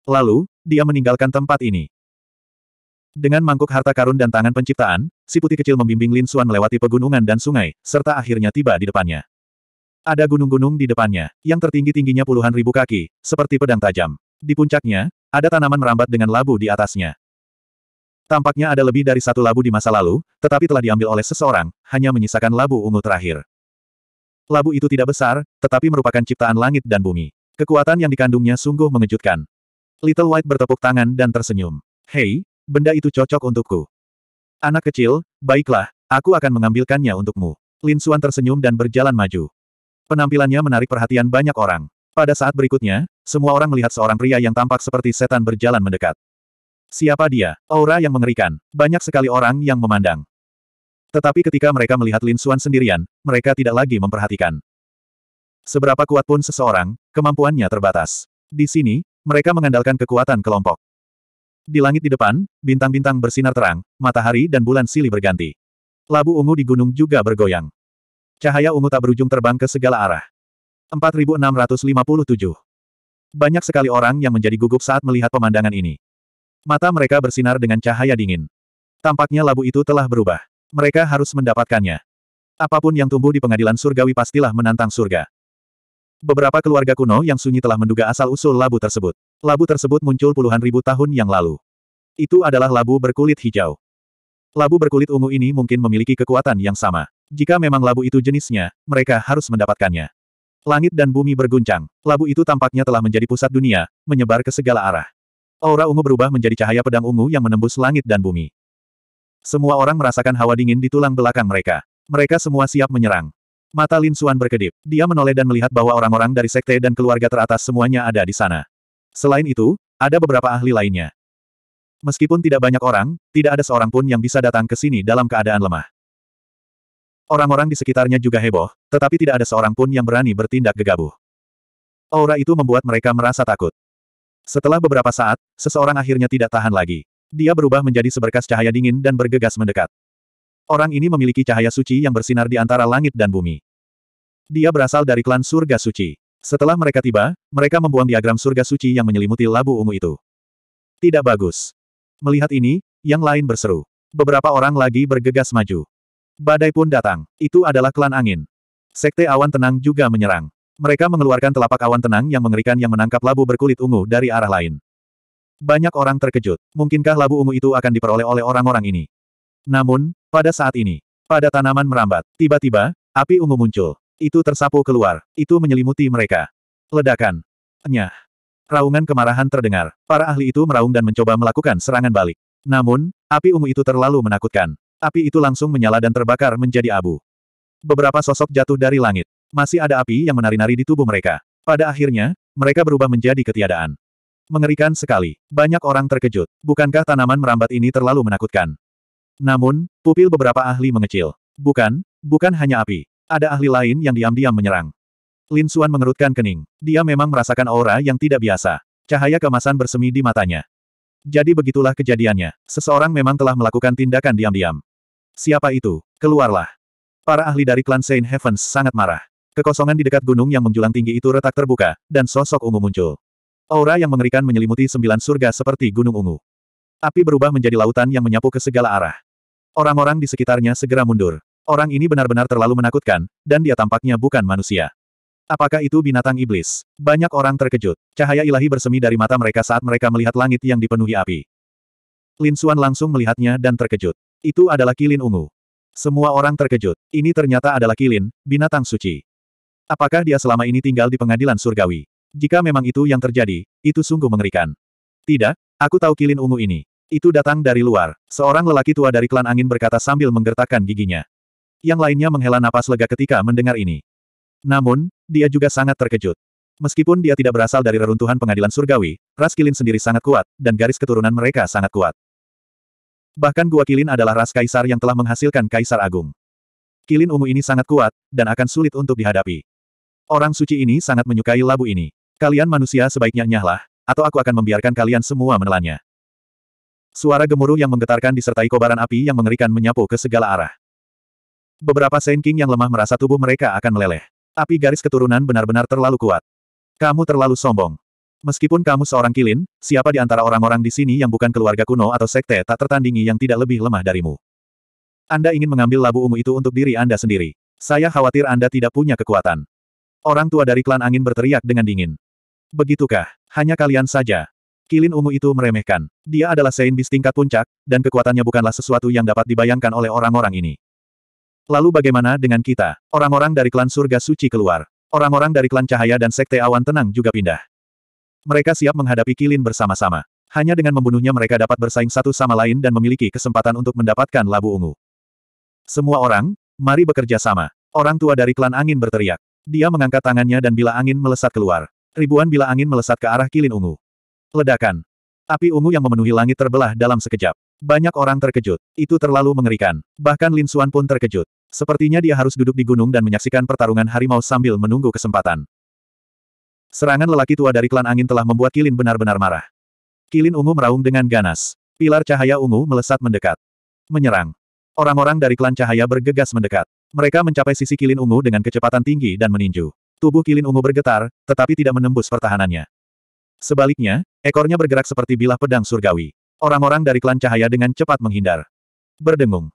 Lalu, dia meninggalkan tempat ini. Dengan mangkuk harta karun dan tangan penciptaan, si putih kecil membimbing Lin Suan melewati pegunungan dan sungai, serta akhirnya tiba di depannya. Ada gunung-gunung di depannya, yang tertinggi-tingginya puluhan ribu kaki, seperti pedang tajam. Di puncaknya, ada tanaman merambat dengan labu di atasnya. Tampaknya ada lebih dari satu labu di masa lalu, tetapi telah diambil oleh seseorang, hanya menyisakan labu ungu terakhir. Labu itu tidak besar, tetapi merupakan ciptaan langit dan bumi. Kekuatan yang dikandungnya sungguh mengejutkan. Little White bertepuk tangan dan tersenyum. Hei, benda itu cocok untukku. Anak kecil, baiklah, aku akan mengambilkannya untukmu. Lin Suan tersenyum dan berjalan maju. Penampilannya menarik perhatian banyak orang. Pada saat berikutnya, semua orang melihat seorang pria yang tampak seperti setan berjalan mendekat. Siapa dia? Aura yang mengerikan. Banyak sekali orang yang memandang. Tetapi ketika mereka melihat Lin Xuan sendirian, mereka tidak lagi memperhatikan. Seberapa kuat pun seseorang, kemampuannya terbatas. Di sini, mereka mengandalkan kekuatan kelompok. Di langit di depan, bintang-bintang bersinar terang, matahari dan bulan silih berganti. Labu ungu di gunung juga bergoyang. Cahaya ungu tak berujung terbang ke segala arah. 4657. Banyak sekali orang yang menjadi gugup saat melihat pemandangan ini. Mata mereka bersinar dengan cahaya dingin. Tampaknya labu itu telah berubah. Mereka harus mendapatkannya. Apapun yang tumbuh di pengadilan surgawi pastilah menantang surga. Beberapa keluarga kuno yang sunyi telah menduga asal-usul labu tersebut. Labu tersebut muncul puluhan ribu tahun yang lalu. Itu adalah labu berkulit hijau. Labu berkulit ungu ini mungkin memiliki kekuatan yang sama. Jika memang labu itu jenisnya, mereka harus mendapatkannya. Langit dan bumi berguncang. Labu itu tampaknya telah menjadi pusat dunia, menyebar ke segala arah. Aura ungu berubah menjadi cahaya pedang ungu yang menembus langit dan bumi. Semua orang merasakan hawa dingin di tulang belakang mereka. Mereka semua siap menyerang. Mata Lin Suan berkedip. Dia menoleh dan melihat bahwa orang-orang dari sekte dan keluarga teratas semuanya ada di sana. Selain itu, ada beberapa ahli lainnya. Meskipun tidak banyak orang, tidak ada seorang pun yang bisa datang ke sini dalam keadaan lemah. Orang-orang di sekitarnya juga heboh, tetapi tidak ada seorang pun yang berani bertindak gegabah. Aura itu membuat mereka merasa takut. Setelah beberapa saat, seseorang akhirnya tidak tahan lagi. Dia berubah menjadi seberkas cahaya dingin dan bergegas mendekat. Orang ini memiliki cahaya suci yang bersinar di antara langit dan bumi. Dia berasal dari klan surga suci. Setelah mereka tiba, mereka membuang diagram surga suci yang menyelimuti labu ungu itu. Tidak bagus. Melihat ini, yang lain berseru. Beberapa orang lagi bergegas maju. Badai pun datang. Itu adalah klan angin. Sekte awan tenang juga menyerang. Mereka mengeluarkan telapak awan tenang yang mengerikan yang menangkap labu berkulit ungu dari arah lain. Banyak orang terkejut. Mungkinkah labu ungu itu akan diperoleh oleh orang-orang ini? Namun, pada saat ini, pada tanaman merambat, tiba-tiba, api ungu muncul. Itu tersapu keluar. Itu menyelimuti mereka. Ledakan. Nyah. Raungan kemarahan terdengar. Para ahli itu meraung dan mencoba melakukan serangan balik. Namun, api ungu itu terlalu menakutkan. Api itu langsung menyala dan terbakar menjadi abu. Beberapa sosok jatuh dari langit. Masih ada api yang menari-nari di tubuh mereka. Pada akhirnya, mereka berubah menjadi ketiadaan. Mengerikan sekali. Banyak orang terkejut. Bukankah tanaman merambat ini terlalu menakutkan? Namun, pupil beberapa ahli mengecil. Bukan, bukan hanya api. Ada ahli lain yang diam-diam menyerang. Lin Suan mengerutkan kening. Dia memang merasakan aura yang tidak biasa. Cahaya kemasan bersemi di matanya. Jadi begitulah kejadiannya. Seseorang memang telah melakukan tindakan diam-diam. Siapa itu? Keluarlah. Para ahli dari klan Saint Heavens sangat marah. Kekosongan di dekat gunung yang menjulang tinggi itu retak terbuka, dan sosok ungu muncul. Aura yang mengerikan menyelimuti sembilan surga seperti gunung ungu. Api berubah menjadi lautan yang menyapu ke segala arah. Orang-orang di sekitarnya segera mundur. Orang ini benar-benar terlalu menakutkan, dan dia tampaknya bukan manusia. Apakah itu binatang iblis? Banyak orang terkejut. Cahaya ilahi bersemi dari mata mereka saat mereka melihat langit yang dipenuhi api. Lin Suan langsung melihatnya dan terkejut. Itu adalah kilin ungu. Semua orang terkejut. Ini ternyata adalah kilin, binatang suci. Apakah dia selama ini tinggal di pengadilan surgawi? Jika memang itu yang terjadi, itu sungguh mengerikan. Tidak, aku tahu kilin ungu ini. Itu datang dari luar. Seorang lelaki tua dari klan angin berkata sambil menggertakkan giginya. Yang lainnya menghela napas lega ketika mendengar ini. Namun, dia juga sangat terkejut. Meskipun dia tidak berasal dari reruntuhan pengadilan surgawi, ras kilin sendiri sangat kuat, dan garis keturunan mereka sangat kuat. Bahkan gua kilin adalah ras kaisar yang telah menghasilkan kaisar agung. Kilin ungu ini sangat kuat, dan akan sulit untuk dihadapi. Orang suci ini sangat menyukai labu ini. Kalian manusia sebaiknya nyahlah, atau aku akan membiarkan kalian semua menelannya. Suara gemuruh yang menggetarkan disertai kobaran api yang mengerikan menyapu ke segala arah. Beberapa Saint King yang lemah merasa tubuh mereka akan meleleh. Api garis keturunan benar-benar terlalu kuat. Kamu terlalu sombong. Meskipun kamu seorang kilin, siapa di antara orang-orang di sini yang bukan keluarga kuno atau sekte tak tertandingi yang tidak lebih lemah darimu? Anda ingin mengambil labu ungu itu untuk diri Anda sendiri. Saya khawatir Anda tidak punya kekuatan. Orang tua dari klan angin berteriak dengan dingin. Begitukah? Hanya kalian saja. Kilin ungu itu meremehkan. Dia adalah Sein di tingkat puncak, dan kekuatannya bukanlah sesuatu yang dapat dibayangkan oleh orang-orang ini. Lalu bagaimana dengan kita? Orang-orang dari klan surga suci keluar. Orang-orang dari klan cahaya dan sekte awan tenang juga pindah. Mereka siap menghadapi Kilin bersama-sama. Hanya dengan membunuhnya mereka dapat bersaing satu sama lain dan memiliki kesempatan untuk mendapatkan labu ungu. Semua orang, mari bekerja sama. Orang tua dari klan angin berteriak. Dia mengangkat tangannya dan bila angin melesat keluar. Ribuan bila angin melesat ke arah kilin ungu. Ledakan. Api ungu yang memenuhi langit terbelah dalam sekejap. Banyak orang terkejut. Itu terlalu mengerikan. Bahkan Lin Suan pun terkejut. Sepertinya dia harus duduk di gunung dan menyaksikan pertarungan harimau sambil menunggu kesempatan. Serangan lelaki tua dari klan angin telah membuat Kilin benar-benar marah. Kilin ungu meraung dengan ganas. Pilar cahaya ungu melesat mendekat. Menyerang. Orang-orang dari klan cahaya bergegas mendekat. Mereka mencapai sisi kilin ungu dengan kecepatan tinggi dan meninju. Tubuh kilin ungu bergetar, tetapi tidak menembus pertahanannya. Sebaliknya, ekornya bergerak seperti bilah pedang surgawi. Orang-orang dari klan cahaya dengan cepat menghindar. Berdengung.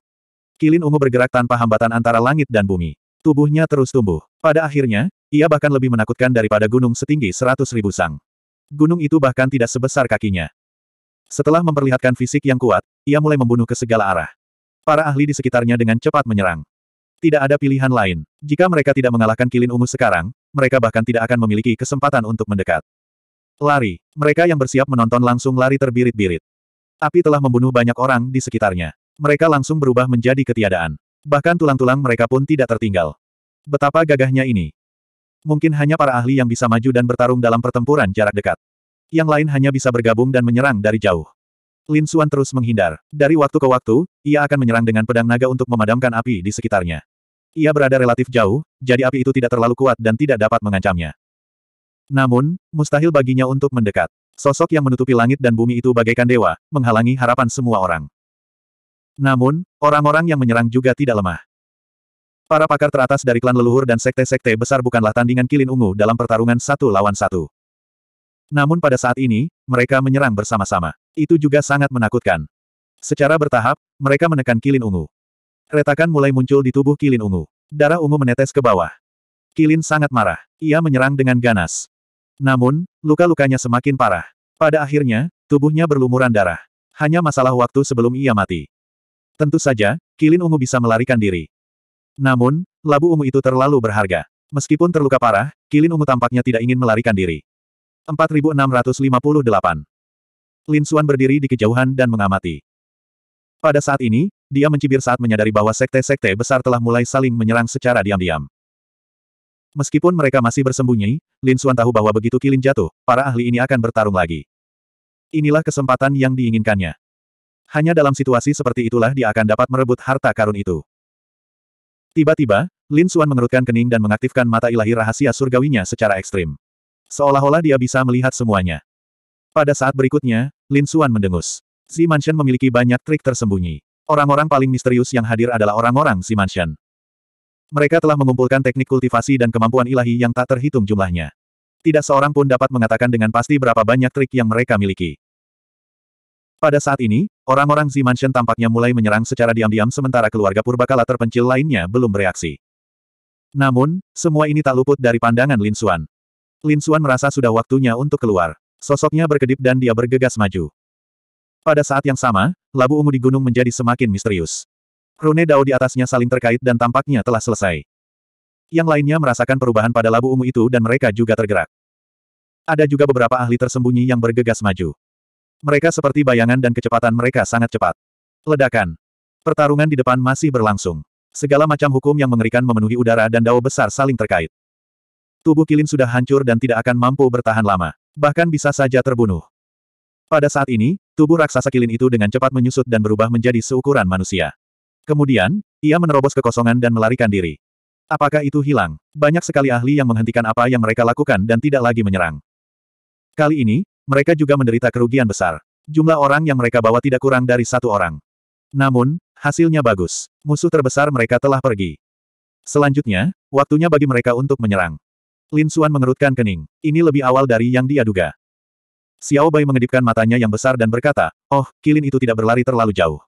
Kilin ungu bergerak tanpa hambatan antara langit dan bumi. Tubuhnya terus tumbuh. Pada akhirnya, ia bahkan lebih menakutkan daripada gunung setinggi seratus ribu sang. Gunung itu bahkan tidak sebesar kakinya. Setelah memperlihatkan fisik yang kuat, ia mulai membunuh ke segala arah. Para ahli di sekitarnya dengan cepat menyerang. Tidak ada pilihan lain. Jika mereka tidak mengalahkan kilin ungu sekarang, mereka bahkan tidak akan memiliki kesempatan untuk mendekat. Lari. Mereka yang bersiap menonton langsung lari terbirit-birit. Api telah membunuh banyak orang di sekitarnya. Mereka langsung berubah menjadi ketiadaan. Bahkan tulang-tulang mereka pun tidak tertinggal. Betapa gagahnya ini. Mungkin hanya para ahli yang bisa maju dan bertarung dalam pertempuran jarak dekat. Yang lain hanya bisa bergabung dan menyerang dari jauh. Lin Xuan terus menghindar. Dari waktu ke waktu, ia akan menyerang dengan pedang naga untuk memadamkan api di sekitarnya. Ia berada relatif jauh, jadi api itu tidak terlalu kuat dan tidak dapat mengancamnya. Namun, mustahil baginya untuk mendekat. Sosok yang menutupi langit dan bumi itu bagaikan dewa, menghalangi harapan semua orang. Namun, orang-orang yang menyerang juga tidak lemah. Para pakar teratas dari klan leluhur dan sekte-sekte besar bukanlah tandingan kilin ungu dalam pertarungan satu lawan satu. Namun pada saat ini, mereka menyerang bersama-sama. Itu juga sangat menakutkan. Secara bertahap, mereka menekan kilin ungu. Retakan mulai muncul di tubuh kilin ungu. Darah ungu menetes ke bawah. Kilin sangat marah. Ia menyerang dengan ganas. Namun, luka-lukanya semakin parah. Pada akhirnya, tubuhnya berlumuran darah. Hanya masalah waktu sebelum ia mati. Tentu saja, kilin ungu bisa melarikan diri. Namun, labu ungu itu terlalu berharga. Meskipun terluka parah, kilin ungu tampaknya tidak ingin melarikan diri. 4658 Lin Suan berdiri di kejauhan dan mengamati. Pada saat ini, dia mencibir saat menyadari bahwa sekte-sekte besar telah mulai saling menyerang secara diam-diam. Meskipun mereka masih bersembunyi, Lin Xuan tahu bahwa begitu Kilin jatuh, para ahli ini akan bertarung lagi. Inilah kesempatan yang diinginkannya. Hanya dalam situasi seperti itulah dia akan dapat merebut harta karun itu. Tiba-tiba, Lin Xuan mengerutkan kening dan mengaktifkan mata ilahi rahasia surgawinya secara ekstrim. Seolah-olah dia bisa melihat semuanya. Pada saat berikutnya, Lin Xuan mendengus. Si Mansion memiliki banyak trik tersembunyi. Orang-orang paling misterius yang hadir adalah orang-orang si Mansion. Mereka telah mengumpulkan teknik kultivasi dan kemampuan ilahi yang tak terhitung jumlahnya. Tidak seorang pun dapat mengatakan dengan pasti berapa banyak trik yang mereka miliki. Pada saat ini, orang-orang Z Mansion tampaknya mulai menyerang secara diam-diam sementara keluarga purbakala terpencil lainnya belum bereaksi. Namun, semua ini tak luput dari pandangan Lin Xuan. Lin Xuan merasa sudah waktunya untuk keluar. Sosoknya berkedip dan dia bergegas maju. Pada saat yang sama, labu ungu di gunung menjadi semakin misterius. Rune Dao di atasnya saling terkait dan tampaknya telah selesai. Yang lainnya merasakan perubahan pada labu ungu itu dan mereka juga tergerak. Ada juga beberapa ahli tersembunyi yang bergegas maju. Mereka seperti bayangan dan kecepatan mereka sangat cepat. Ledakan. Pertarungan di depan masih berlangsung. Segala macam hukum yang mengerikan memenuhi udara dan dao besar saling terkait. Tubuh Kilin sudah hancur dan tidak akan mampu bertahan lama. Bahkan bisa saja terbunuh. Pada saat ini, tubuh raksasa kilin itu dengan cepat menyusut dan berubah menjadi seukuran manusia. Kemudian, ia menerobos kekosongan dan melarikan diri. Apakah itu hilang? Banyak sekali ahli yang menghentikan apa yang mereka lakukan dan tidak lagi menyerang. Kali ini, mereka juga menderita kerugian besar. Jumlah orang yang mereka bawa tidak kurang dari satu orang. Namun, hasilnya bagus. Musuh terbesar mereka telah pergi. Selanjutnya, waktunya bagi mereka untuk menyerang. Lin Suan mengerutkan kening. Ini lebih awal dari yang dia duga. Xiao Bai mengedipkan matanya yang besar dan berkata, Oh, kilin itu tidak berlari terlalu jauh.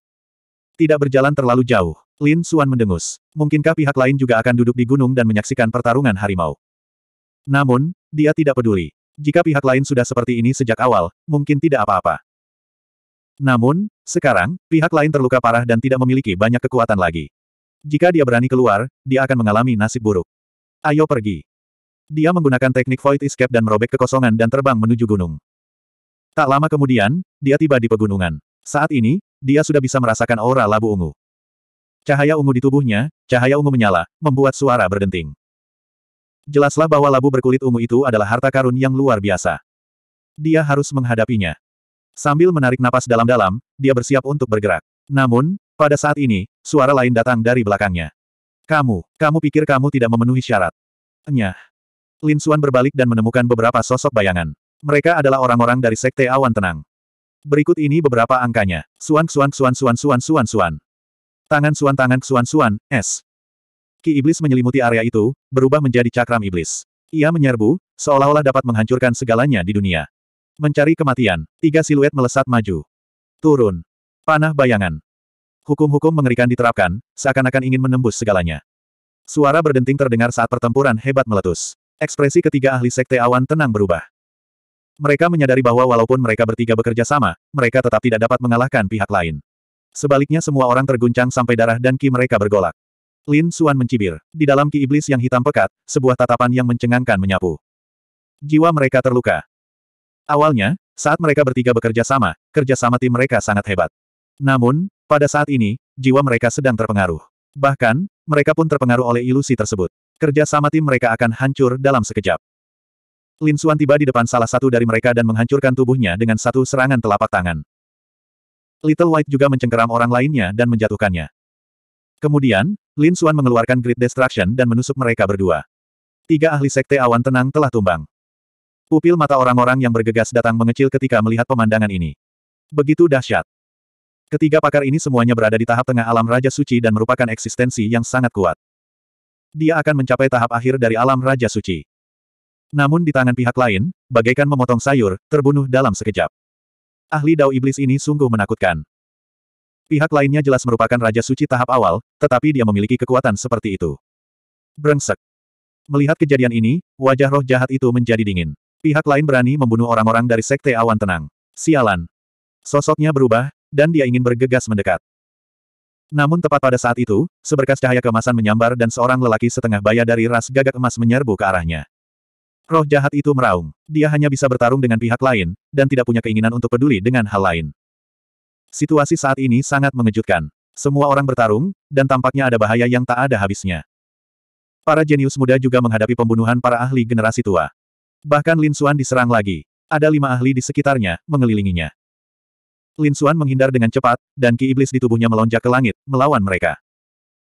Tidak berjalan terlalu jauh. Lin Suan mendengus. Mungkinkah pihak lain juga akan duduk di gunung dan menyaksikan pertarungan harimau? Namun, dia tidak peduli. Jika pihak lain sudah seperti ini sejak awal, mungkin tidak apa-apa. Namun, sekarang, pihak lain terluka parah dan tidak memiliki banyak kekuatan lagi. Jika dia berani keluar, dia akan mengalami nasib buruk. Ayo pergi. Dia menggunakan teknik Void Escape dan merobek kekosongan dan terbang menuju gunung. Tak lama kemudian, dia tiba di pegunungan. Saat ini, dia sudah bisa merasakan aura labu ungu. Cahaya ungu di tubuhnya, cahaya ungu menyala, membuat suara berdenting. Jelaslah bahwa labu berkulit ungu itu adalah harta karun yang luar biasa. Dia harus menghadapinya. Sambil menarik napas dalam-dalam, dia bersiap untuk bergerak. Namun, pada saat ini, suara lain datang dari belakangnya. Kamu, kamu pikir kamu tidak memenuhi syarat? Enyah. Lin Suan berbalik dan menemukan beberapa sosok bayangan. Mereka adalah orang-orang dari Sekte Awan Tenang. Berikut ini beberapa angkanya. Suan suan suan suan suan suan suan. Tangan suan tangan suan suan, S. Ki Iblis menyelimuti area itu, berubah menjadi cakram Iblis. Ia menyerbu, seolah-olah dapat menghancurkan segalanya di dunia. Mencari kematian, tiga siluet melesat maju. Turun. Panah bayangan. Hukum-hukum mengerikan diterapkan, seakan-akan ingin menembus segalanya. Suara berdenting terdengar saat pertempuran hebat meletus. Ekspresi ketiga ahli Sekte Awan tenang berubah. Mereka menyadari bahwa walaupun mereka bertiga bekerja sama, mereka tetap tidak dapat mengalahkan pihak lain. Sebaliknya semua orang terguncang sampai darah dan ki mereka bergolak. Lin Suan mencibir. Di dalam ki iblis yang hitam pekat, sebuah tatapan yang mencengangkan menyapu. Jiwa mereka terluka. Awalnya, saat mereka bertiga bekerja sama, kerjasama tim mereka sangat hebat. Namun, pada saat ini, jiwa mereka sedang terpengaruh. Bahkan, mereka pun terpengaruh oleh ilusi tersebut. Kerja sama tim mereka akan hancur dalam sekejap. Lin Suan tiba di depan salah satu dari mereka dan menghancurkan tubuhnya dengan satu serangan telapak tangan. Little White juga mencengkeram orang lainnya dan menjatuhkannya. Kemudian, Lin Suan mengeluarkan Great Destruction dan menusuk mereka berdua. Tiga ahli sekte awan tenang telah tumbang. Pupil mata orang-orang yang bergegas datang mengecil ketika melihat pemandangan ini. Begitu dahsyat. Ketiga pakar ini semuanya berada di tahap tengah alam Raja Suci dan merupakan eksistensi yang sangat kuat. Dia akan mencapai tahap akhir dari alam Raja Suci. Namun di tangan pihak lain, bagaikan memotong sayur, terbunuh dalam sekejap. Ahli Dao Iblis ini sungguh menakutkan. Pihak lainnya jelas merupakan Raja Suci tahap awal, tetapi dia memiliki kekuatan seperti itu. Brengsek. Melihat kejadian ini, wajah roh jahat itu menjadi dingin. Pihak lain berani membunuh orang-orang dari Sekte Awan Tenang. Sialan. Sosoknya berubah, dan dia ingin bergegas mendekat. Namun tepat pada saat itu, seberkas cahaya kemasan menyambar dan seorang lelaki setengah baya dari ras gagak emas menyerbu ke arahnya. Roh jahat itu meraung. Dia hanya bisa bertarung dengan pihak lain, dan tidak punya keinginan untuk peduli dengan hal lain. Situasi saat ini sangat mengejutkan. Semua orang bertarung, dan tampaknya ada bahaya yang tak ada habisnya. Para jenius muda juga menghadapi pembunuhan para ahli generasi tua. Bahkan Lin Xuan diserang lagi. Ada lima ahli di sekitarnya, mengelilinginya. Lin Xuan menghindar dengan cepat, dan ki iblis di tubuhnya melonjak ke langit, melawan mereka.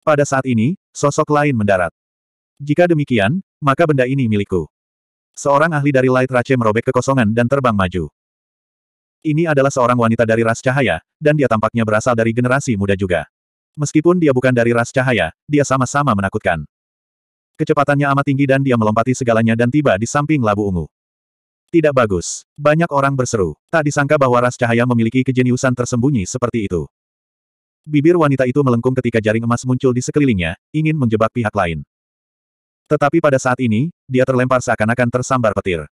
Pada saat ini, sosok lain mendarat. Jika demikian, maka benda ini milikku. Seorang ahli dari Light Rache merobek kekosongan dan terbang maju. Ini adalah seorang wanita dari ras cahaya, dan dia tampaknya berasal dari generasi muda juga. Meskipun dia bukan dari ras cahaya, dia sama-sama menakutkan. Kecepatannya amat tinggi dan dia melompati segalanya dan tiba di samping labu ungu. Tidak bagus. Banyak orang berseru. Tak disangka bahwa ras cahaya memiliki kejeniusan tersembunyi seperti itu. Bibir wanita itu melengkung ketika jaring emas muncul di sekelilingnya, ingin menjebak pihak lain. Tetapi pada saat ini, dia terlempar seakan-akan tersambar petir.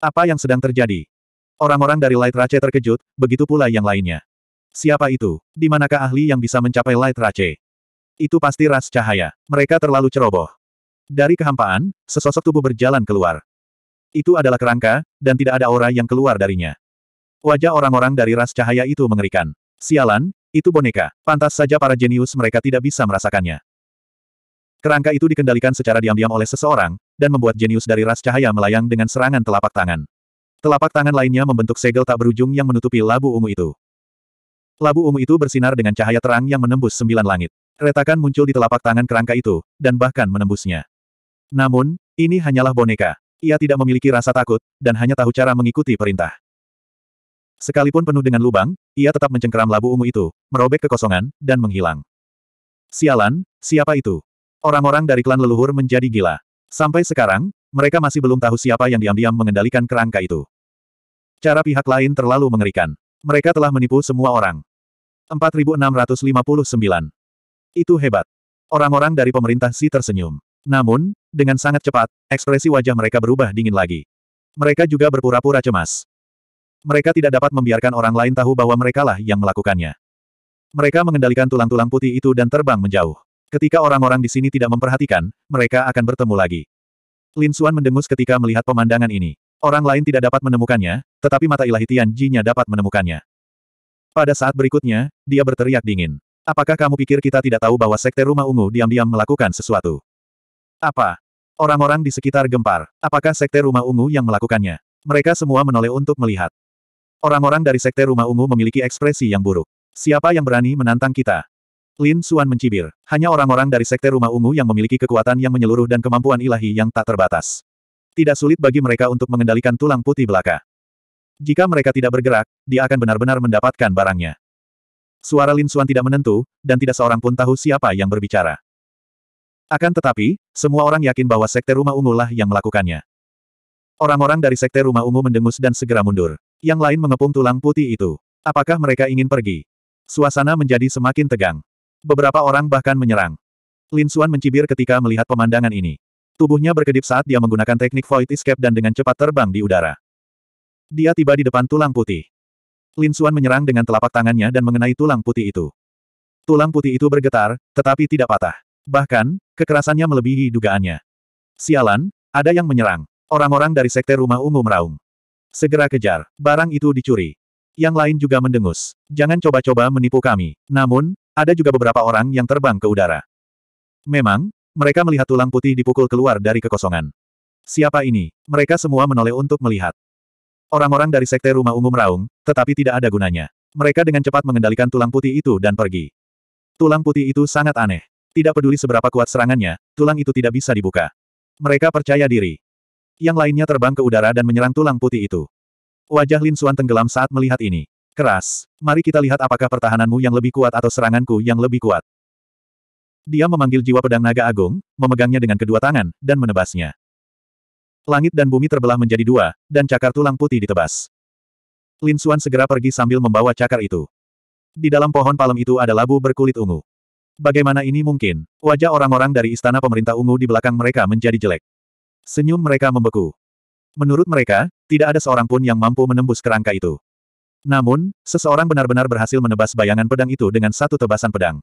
Apa yang sedang terjadi? Orang-orang dari Light Rache terkejut, begitu pula yang lainnya. Siapa itu? Di manakah ahli yang bisa mencapai Light Rache? Itu pasti ras cahaya. Mereka terlalu ceroboh. Dari kehampaan, sesosok tubuh berjalan keluar. Itu adalah kerangka, dan tidak ada aura yang keluar darinya. Wajah orang-orang dari ras cahaya itu mengerikan. Sialan, itu boneka. Pantas saja para jenius mereka tidak bisa merasakannya. Kerangka itu dikendalikan secara diam-diam oleh seseorang, dan membuat jenius dari ras cahaya melayang dengan serangan telapak tangan. Telapak tangan lainnya membentuk segel tak berujung yang menutupi labu ungu itu. Labu ungu itu bersinar dengan cahaya terang yang menembus sembilan langit. Retakan muncul di telapak tangan kerangka itu, dan bahkan menembusnya. Namun, ini hanyalah boneka. Ia tidak memiliki rasa takut, dan hanya tahu cara mengikuti perintah. Sekalipun penuh dengan lubang, ia tetap mencengkeram labu ungu itu, merobek kekosongan, dan menghilang. Sialan, siapa itu? Orang-orang dari klan leluhur menjadi gila. Sampai sekarang, mereka masih belum tahu siapa yang diam-diam mengendalikan kerangka itu. Cara pihak lain terlalu mengerikan. Mereka telah menipu semua orang. 4659. Itu hebat. Orang-orang dari pemerintah Si tersenyum. Namun, dengan sangat cepat, ekspresi wajah mereka berubah dingin lagi. Mereka juga berpura-pura cemas. Mereka tidak dapat membiarkan orang lain tahu bahwa merekalah yang melakukannya. Mereka mengendalikan tulang-tulang putih itu dan terbang menjauh. Ketika orang-orang di sini tidak memperhatikan, mereka akan bertemu lagi. Lin Xuan mendengus ketika melihat pemandangan ini. Orang lain tidak dapat menemukannya, tetapi mata ilahi Tian ji dapat menemukannya. Pada saat berikutnya, dia berteriak dingin. Apakah kamu pikir kita tidak tahu bahwa Sekte Rumah Ungu diam-diam melakukan sesuatu? Apa? Orang-orang di sekitar gempar. Apakah Sekte Rumah Ungu yang melakukannya? Mereka semua menoleh untuk melihat. Orang-orang dari Sekte Rumah Ungu memiliki ekspresi yang buruk. Siapa yang berani menantang kita? Lin Suan mencibir. Hanya orang-orang dari Sekte Rumah Ungu yang memiliki kekuatan yang menyeluruh dan kemampuan ilahi yang tak terbatas. Tidak sulit bagi mereka untuk mengendalikan tulang putih belaka. Jika mereka tidak bergerak, dia akan benar-benar mendapatkan barangnya. Suara Lin Suan tidak menentu, dan tidak seorang pun tahu siapa yang berbicara. Akan tetapi, semua orang yakin bahwa Sekte Rumah Ungu lah yang melakukannya. Orang-orang dari Sekte Rumah Ungu mendengus dan segera mundur. Yang lain mengepung tulang putih itu. Apakah mereka ingin pergi? Suasana menjadi semakin tegang. Beberapa orang bahkan menyerang. Lin Suan mencibir ketika melihat pemandangan ini. Tubuhnya berkedip saat dia menggunakan teknik Void Escape dan dengan cepat terbang di udara. Dia tiba di depan tulang putih. Lin Suan menyerang dengan telapak tangannya dan mengenai tulang putih itu. Tulang putih itu bergetar, tetapi tidak patah. Bahkan, kekerasannya melebihi dugaannya. Sialan, ada yang menyerang. Orang-orang dari sekte rumah ungu meraung. Segera kejar, barang itu dicuri. Yang lain juga mendengus. Jangan coba-coba menipu kami. Namun, ada juga beberapa orang yang terbang ke udara. Memang, mereka melihat tulang putih dipukul keluar dari kekosongan. Siapa ini? Mereka semua menoleh untuk melihat. Orang-orang dari sekte rumah ungu meraung, tetapi tidak ada gunanya. Mereka dengan cepat mengendalikan tulang putih itu dan pergi. Tulang putih itu sangat aneh. Tidak peduli seberapa kuat serangannya, tulang itu tidak bisa dibuka. Mereka percaya diri. Yang lainnya terbang ke udara dan menyerang tulang putih itu. Wajah Lin Suan tenggelam saat melihat ini. Keras. Mari kita lihat apakah pertahananmu yang lebih kuat atau seranganku yang lebih kuat. Dia memanggil jiwa pedang naga agung, memegangnya dengan kedua tangan, dan menebasnya. Langit dan bumi terbelah menjadi dua, dan cakar tulang putih ditebas. Lin Xuan segera pergi sambil membawa cakar itu. Di dalam pohon palem itu ada labu berkulit ungu. Bagaimana ini mungkin? Wajah orang-orang dari istana pemerintah ungu di belakang mereka menjadi jelek. Senyum mereka membeku. Menurut mereka, tidak ada seorang pun yang mampu menembus kerangka itu. Namun, seseorang benar-benar berhasil menebas bayangan pedang itu dengan satu tebasan pedang.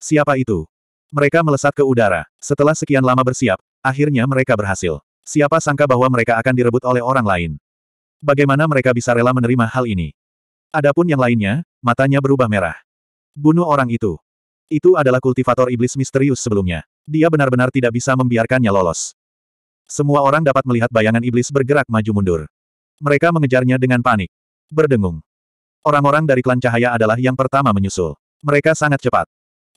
Siapa itu? Mereka melesat ke udara. Setelah sekian lama bersiap, akhirnya mereka berhasil. Siapa sangka bahwa mereka akan direbut oleh orang lain. Bagaimana mereka bisa rela menerima hal ini? Adapun yang lainnya, matanya berubah merah. Bunuh orang itu. Itu adalah kultivator iblis misterius sebelumnya. Dia benar-benar tidak bisa membiarkannya lolos. Semua orang dapat melihat bayangan iblis bergerak maju mundur. Mereka mengejarnya dengan panik berdengung. Orang-orang dari klan cahaya adalah yang pertama menyusul. Mereka sangat cepat.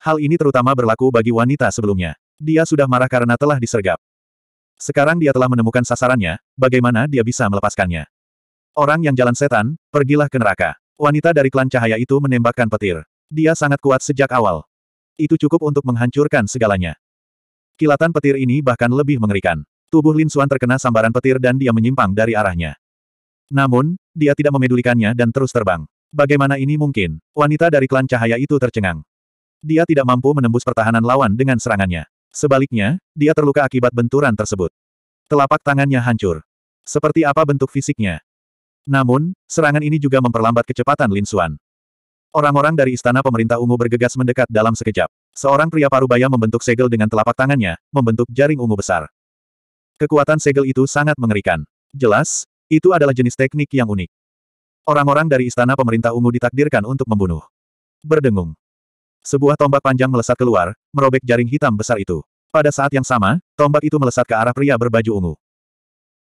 Hal ini terutama berlaku bagi wanita sebelumnya. Dia sudah marah karena telah disergap. Sekarang dia telah menemukan sasarannya, bagaimana dia bisa melepaskannya. Orang yang jalan setan, pergilah ke neraka. Wanita dari klan cahaya itu menembakkan petir. Dia sangat kuat sejak awal. Itu cukup untuk menghancurkan segalanya. Kilatan petir ini bahkan lebih mengerikan. Tubuh Lin Suan terkena sambaran petir dan dia menyimpang dari arahnya. Namun, dia tidak memedulikannya dan terus terbang. Bagaimana ini mungkin? Wanita dari klan cahaya itu tercengang. Dia tidak mampu menembus pertahanan lawan dengan serangannya. Sebaliknya, dia terluka akibat benturan tersebut. Telapak tangannya hancur. Seperti apa bentuk fisiknya? Namun, serangan ini juga memperlambat kecepatan Lin Xuan. Orang-orang dari istana pemerintah ungu bergegas mendekat dalam sekejap. Seorang pria parubaya membentuk segel dengan telapak tangannya, membentuk jaring ungu besar. Kekuatan segel itu sangat mengerikan. Jelas, itu adalah jenis teknik yang unik. Orang-orang dari istana pemerintah ungu ditakdirkan untuk membunuh. Berdengung. Sebuah tombak panjang melesat keluar, merobek jaring hitam besar itu. Pada saat yang sama, tombak itu melesat ke arah pria berbaju ungu.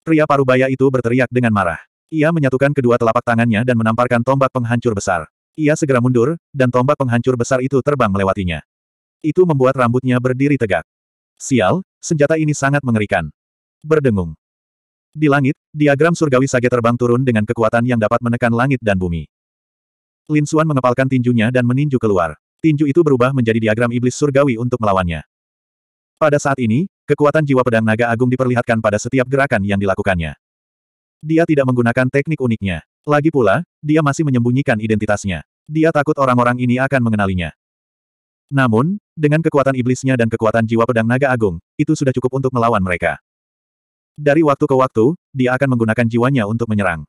Pria parubaya itu berteriak dengan marah. Ia menyatukan kedua telapak tangannya dan menamparkan tombak penghancur besar. Ia segera mundur, dan tombak penghancur besar itu terbang melewatinya. Itu membuat rambutnya berdiri tegak. Sial, senjata ini sangat mengerikan. Berdengung. Di langit, diagram surgawi sage terbang turun dengan kekuatan yang dapat menekan langit dan bumi. Lin Xuan mengepalkan tinjunya dan meninju keluar. Tinju itu berubah menjadi diagram iblis surgawi untuk melawannya. Pada saat ini, kekuatan jiwa pedang naga agung diperlihatkan pada setiap gerakan yang dilakukannya. Dia tidak menggunakan teknik uniknya. Lagi pula, dia masih menyembunyikan identitasnya. Dia takut orang-orang ini akan mengenalinya. Namun, dengan kekuatan iblisnya dan kekuatan jiwa pedang naga agung, itu sudah cukup untuk melawan mereka. Dari waktu ke waktu, dia akan menggunakan jiwanya untuk menyerang.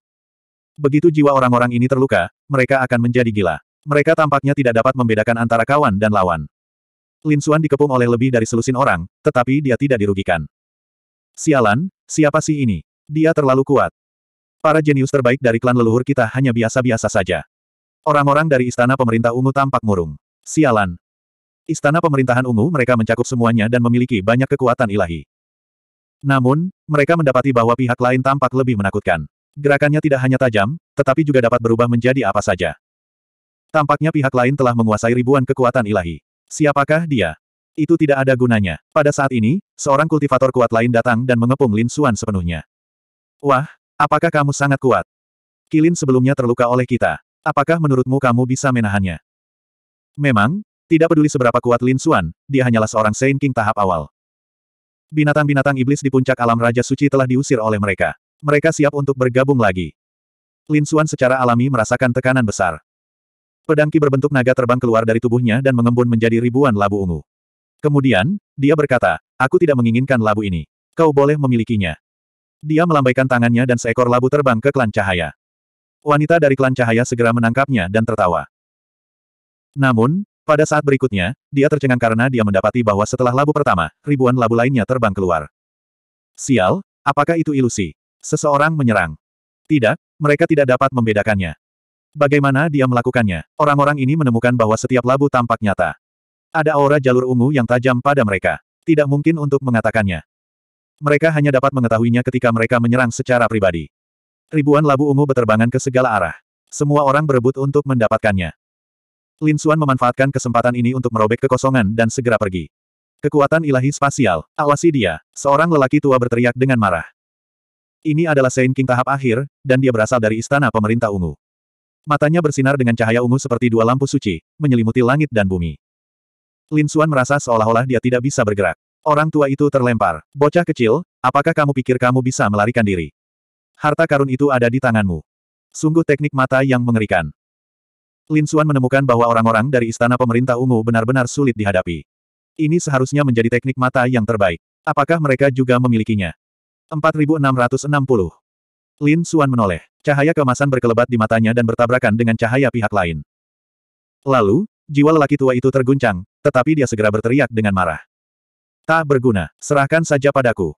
Begitu jiwa orang-orang ini terluka, mereka akan menjadi gila. Mereka tampaknya tidak dapat membedakan antara kawan dan lawan. Lin Xuan dikepung oleh lebih dari selusin orang, tetapi dia tidak dirugikan. Sialan, siapa sih ini? Dia terlalu kuat. Para jenius terbaik dari klan leluhur kita hanya biasa-biasa saja. Orang-orang dari Istana Pemerintah Ungu tampak murung. Sialan. Istana Pemerintahan Ungu mereka mencakup semuanya dan memiliki banyak kekuatan ilahi. Namun, mereka mendapati bahwa pihak lain tampak lebih menakutkan. Gerakannya tidak hanya tajam, tetapi juga dapat berubah menjadi apa saja. Tampaknya pihak lain telah menguasai ribuan kekuatan ilahi. Siapakah dia? Itu tidak ada gunanya. Pada saat ini, seorang kultivator kuat lain datang dan mengepung Lin Xuan sepenuhnya. Wah, apakah kamu sangat kuat? Kilin sebelumnya terluka oleh kita. Apakah menurutmu kamu bisa menahannya? Memang, tidak peduli seberapa kuat Lin Xuan, dia hanyalah seorang Saint King tahap awal. Binatang-binatang iblis di puncak alam Raja Suci telah diusir oleh mereka. Mereka siap untuk bergabung lagi. Lin Xuan secara alami merasakan tekanan besar. Pedangki berbentuk naga terbang keluar dari tubuhnya dan mengembun menjadi ribuan labu ungu. Kemudian, dia berkata, aku tidak menginginkan labu ini. Kau boleh memilikinya. Dia melambaikan tangannya dan seekor labu terbang ke klan cahaya. Wanita dari klan cahaya segera menangkapnya dan tertawa. Namun, pada saat berikutnya, dia tercengang karena dia mendapati bahwa setelah labu pertama, ribuan labu lainnya terbang keluar. Sial, apakah itu ilusi? Seseorang menyerang. Tidak, mereka tidak dapat membedakannya. Bagaimana dia melakukannya? Orang-orang ini menemukan bahwa setiap labu tampak nyata. Ada aura jalur ungu yang tajam pada mereka. Tidak mungkin untuk mengatakannya. Mereka hanya dapat mengetahuinya ketika mereka menyerang secara pribadi. Ribuan labu ungu berterbangan ke segala arah. Semua orang berebut untuk mendapatkannya. Lin Xuan memanfaatkan kesempatan ini untuk merobek kekosongan dan segera pergi. Kekuatan ilahi spasial, awasi dia, seorang lelaki tua berteriak dengan marah. Ini adalah Saint King tahap akhir, dan dia berasal dari istana pemerintah ungu. Matanya bersinar dengan cahaya ungu seperti dua lampu suci, menyelimuti langit dan bumi. Lin Xuan merasa seolah-olah dia tidak bisa bergerak. Orang tua itu terlempar. Bocah kecil, apakah kamu pikir kamu bisa melarikan diri? Harta karun itu ada di tanganmu. Sungguh teknik mata yang mengerikan. Lin Suan menemukan bahwa orang-orang dari Istana Pemerintah Ungu benar-benar sulit dihadapi. Ini seharusnya menjadi teknik mata yang terbaik. Apakah mereka juga memilikinya? 4660. Lin Suan menoleh. Cahaya kemasan berkelebat di matanya dan bertabrakan dengan cahaya pihak lain. Lalu, jiwa lelaki tua itu terguncang, tetapi dia segera berteriak dengan marah. Tak berguna, serahkan saja padaku.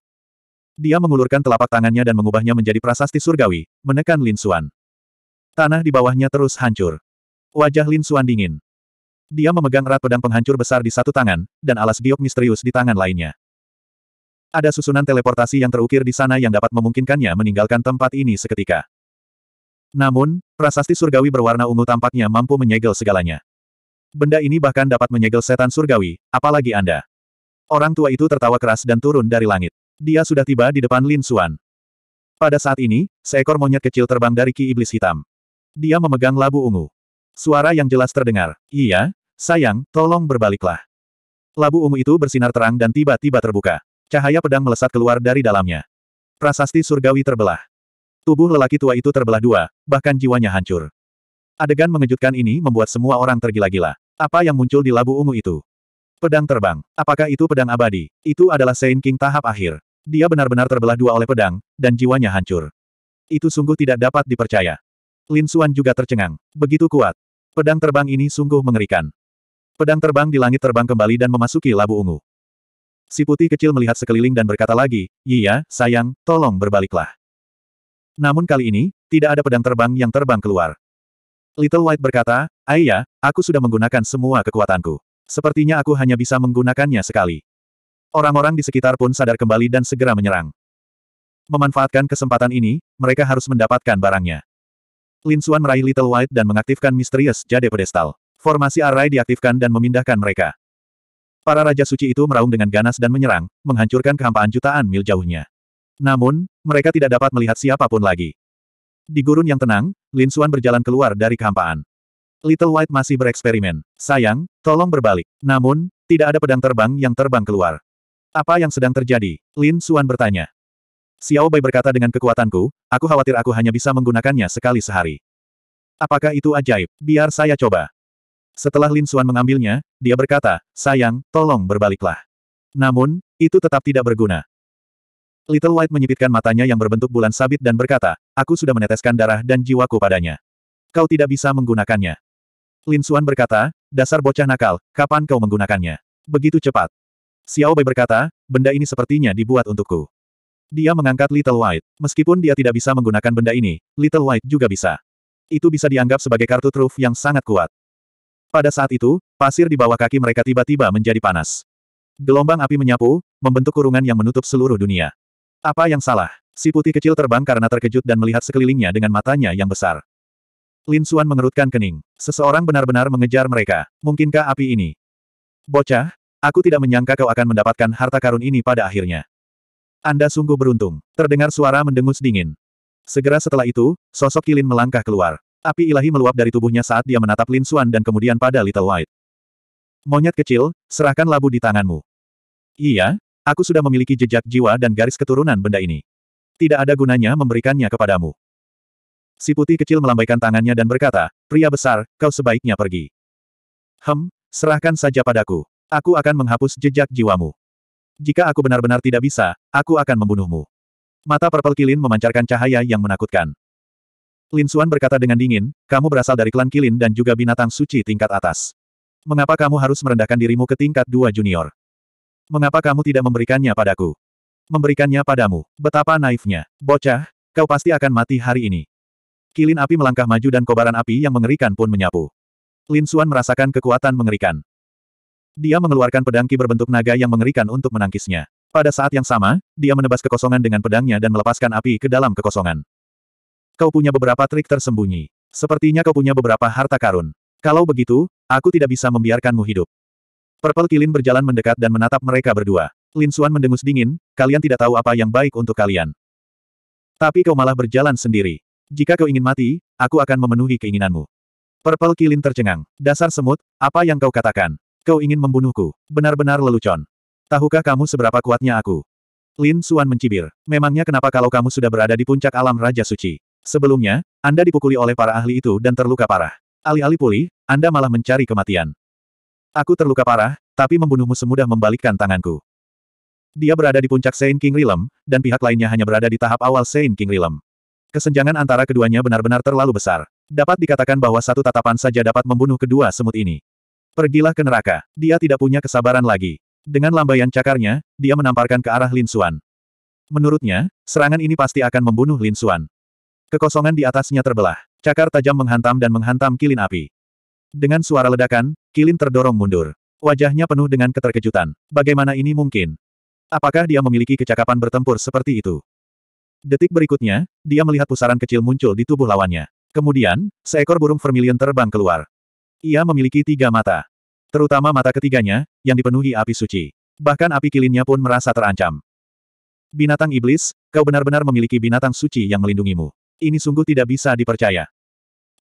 Dia mengulurkan telapak tangannya dan mengubahnya menjadi prasasti surgawi, menekan Lin Suan. Tanah di bawahnya terus hancur. Wajah Lin Suan dingin. Dia memegang erat pedang penghancur besar di satu tangan, dan alas giok misterius di tangan lainnya. Ada susunan teleportasi yang terukir di sana yang dapat memungkinkannya meninggalkan tempat ini seketika. Namun, prasasti surgawi berwarna ungu tampaknya mampu menyegel segalanya. Benda ini bahkan dapat menyegel setan surgawi, apalagi Anda. Orang tua itu tertawa keras dan turun dari langit. Dia sudah tiba di depan Lin Suan. Pada saat ini, seekor monyet kecil terbang dari Ki Iblis Hitam. Dia memegang labu ungu. Suara yang jelas terdengar. Iya, sayang, tolong berbaliklah. Labu ungu itu bersinar terang dan tiba-tiba terbuka. Cahaya pedang melesat keluar dari dalamnya. Prasasti surgawi terbelah. Tubuh lelaki tua itu terbelah dua, bahkan jiwanya hancur. Adegan mengejutkan ini membuat semua orang tergila-gila. Apa yang muncul di labu ungu itu? Pedang terbang. Apakah itu pedang abadi? Itu adalah Saint King tahap akhir. Dia benar-benar terbelah dua oleh pedang, dan jiwanya hancur. Itu sungguh tidak dapat dipercaya. Lin Xuan juga tercengang. Begitu kuat. Pedang terbang ini sungguh mengerikan. Pedang terbang di langit terbang kembali dan memasuki labu ungu. Si putih kecil melihat sekeliling dan berkata lagi, Iya, iya sayang, tolong berbaliklah. Namun kali ini, tidak ada pedang terbang yang terbang keluar. Little White berkata, Ayah, iya, aku sudah menggunakan semua kekuatanku. Sepertinya aku hanya bisa menggunakannya sekali. Orang-orang di sekitar pun sadar kembali dan segera menyerang. Memanfaatkan kesempatan ini, mereka harus mendapatkan barangnya. Lin Xuan meraih Little White dan mengaktifkan Misterius Jade Pedestal. Formasi Array diaktifkan dan memindahkan mereka. Para Raja Suci itu meraung dengan ganas dan menyerang, menghancurkan kehampaan jutaan mil jauhnya. Namun, mereka tidak dapat melihat siapapun lagi. Di gurun yang tenang, Lin Xuan berjalan keluar dari kehampaan. Little White masih bereksperimen. Sayang, tolong berbalik. Namun, tidak ada pedang terbang yang terbang keluar. Apa yang sedang terjadi? Lin Xuan bertanya. Xiao Bai berkata dengan kekuatanku, aku khawatir aku hanya bisa menggunakannya sekali sehari. Apakah itu ajaib? Biar saya coba. Setelah Lin Xuan mengambilnya, dia berkata, sayang, tolong berbaliklah. Namun, itu tetap tidak berguna. Little White menyipitkan matanya yang berbentuk bulan sabit dan berkata, aku sudah meneteskan darah dan jiwaku padanya. Kau tidak bisa menggunakannya. Lin Xuan berkata, dasar bocah nakal, kapan kau menggunakannya? Begitu cepat. Xiao Bai berkata, benda ini sepertinya dibuat untukku. Dia mengangkat Little White. Meskipun dia tidak bisa menggunakan benda ini, Little White juga bisa. Itu bisa dianggap sebagai kartu truf yang sangat kuat. Pada saat itu, pasir di bawah kaki mereka tiba-tiba menjadi panas. Gelombang api menyapu, membentuk kurungan yang menutup seluruh dunia. Apa yang salah? Si putih kecil terbang karena terkejut dan melihat sekelilingnya dengan matanya yang besar. Lin Suan mengerutkan kening. Seseorang benar-benar mengejar mereka. Mungkinkah api ini? Bocah, aku tidak menyangka kau akan mendapatkan harta karun ini pada akhirnya. Anda sungguh beruntung. Terdengar suara mendengus dingin. Segera setelah itu, sosok Kilin melangkah keluar. Api ilahi meluap dari tubuhnya saat dia menatap Lin Xuan dan kemudian pada Little White. Monyet kecil, serahkan labu di tanganmu. Iya, aku sudah memiliki jejak jiwa dan garis keturunan benda ini. Tidak ada gunanya memberikannya kepadamu. Si putih kecil melambaikan tangannya dan berkata, pria besar, kau sebaiknya pergi. Hem, serahkan saja padaku. Aku akan menghapus jejak jiwamu. Jika aku benar-benar tidak bisa, aku akan membunuhmu. Mata Purple Kilin memancarkan cahaya yang menakutkan. Lin Suan berkata dengan dingin, kamu berasal dari klan Kilin dan juga binatang suci tingkat atas. Mengapa kamu harus merendahkan dirimu ke tingkat dua junior? Mengapa kamu tidak memberikannya padaku? Memberikannya padamu, betapa naifnya. Bocah, kau pasti akan mati hari ini. Kilin api melangkah maju dan kobaran api yang mengerikan pun menyapu. Lin Suan merasakan kekuatan mengerikan. Dia mengeluarkan pedang ki berbentuk naga yang mengerikan untuk menangkisnya. Pada saat yang sama, dia menebas kekosongan dengan pedangnya dan melepaskan api ke dalam kekosongan. Kau punya beberapa trik tersembunyi. Sepertinya kau punya beberapa harta karun. Kalau begitu, aku tidak bisa membiarkanmu hidup. Purple Kilin berjalan mendekat dan menatap mereka berdua. Lin Suan mendengus dingin, kalian tidak tahu apa yang baik untuk kalian. Tapi kau malah berjalan sendiri. Jika kau ingin mati, aku akan memenuhi keinginanmu. Purple Kilin tercengang. Dasar semut, apa yang kau katakan? Kau ingin membunuhku. Benar-benar lelucon. Tahukah kamu seberapa kuatnya aku? Lin Suan mencibir. Memangnya kenapa kalau kamu sudah berada di puncak alam Raja Suci? Sebelumnya, Anda dipukuli oleh para ahli itu dan terluka parah. Alih-alih pulih, Anda malah mencari kematian. Aku terluka parah, tapi membunuhmu semudah membalikkan tanganku. Dia berada di puncak Saint King Realm, dan pihak lainnya hanya berada di tahap awal Saint King Realm. Kesenjangan antara keduanya benar-benar terlalu besar. Dapat dikatakan bahwa satu tatapan saja dapat membunuh kedua semut ini. Pergilah ke neraka. Dia tidak punya kesabaran lagi. Dengan lambaian cakarnya, dia menamparkan ke arah Lin Xuan. Menurutnya, serangan ini pasti akan membunuh Lin Xuan. Kekosongan di atasnya terbelah. Cakar tajam menghantam dan menghantam kilin api. Dengan suara ledakan, kilin terdorong mundur. Wajahnya penuh dengan keterkejutan. Bagaimana ini mungkin? Apakah dia memiliki kecakapan bertempur seperti itu? Detik berikutnya, dia melihat pusaran kecil muncul di tubuh lawannya. Kemudian, seekor burung vermilion terbang keluar. Ia memiliki tiga mata. Terutama mata ketiganya, yang dipenuhi api suci. Bahkan api kilinnya pun merasa terancam. Binatang iblis, kau benar-benar memiliki binatang suci yang melindungimu. Ini sungguh tidak bisa dipercaya.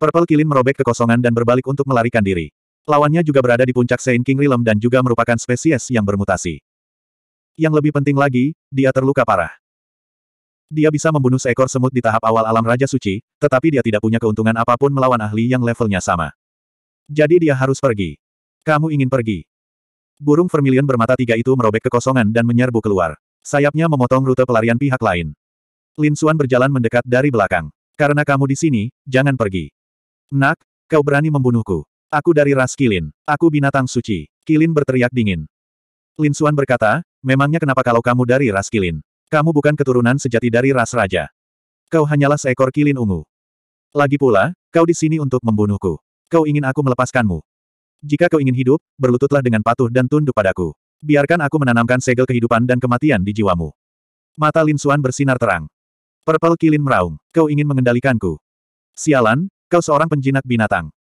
Purple Kilin merobek kekosongan dan berbalik untuk melarikan diri. Lawannya juga berada di puncak Saint King Realm dan juga merupakan spesies yang bermutasi. Yang lebih penting lagi, dia terluka parah. Dia bisa membunuh seekor semut di tahap awal alam Raja Suci, tetapi dia tidak punya keuntungan apapun melawan ahli yang levelnya sama. Jadi dia harus pergi. Kamu ingin pergi. Burung vermilion bermata tiga itu merobek kekosongan dan menyerbu keluar. Sayapnya memotong rute pelarian pihak lain. Lin Suan berjalan mendekat dari belakang. Karena kamu di sini, jangan pergi. Nak, kau berani membunuhku. Aku dari ras Kilin. Aku binatang suci. Kilin berteriak dingin. Lin Suan berkata, memangnya kenapa kalau kamu dari ras Kilin? Kamu bukan keturunan sejati dari ras raja. Kau hanyalah seekor kilin ungu. Lagi pula, kau di sini untuk membunuhku. Kau ingin aku melepaskanmu. Jika kau ingin hidup, berlututlah dengan patuh dan tunduk padaku. Biarkan aku menanamkan segel kehidupan dan kematian di jiwamu. Mata Lin Suan bersinar terang. Purple Kilin meraung. Kau ingin mengendalikanku. Sialan, kau seorang penjinak binatang.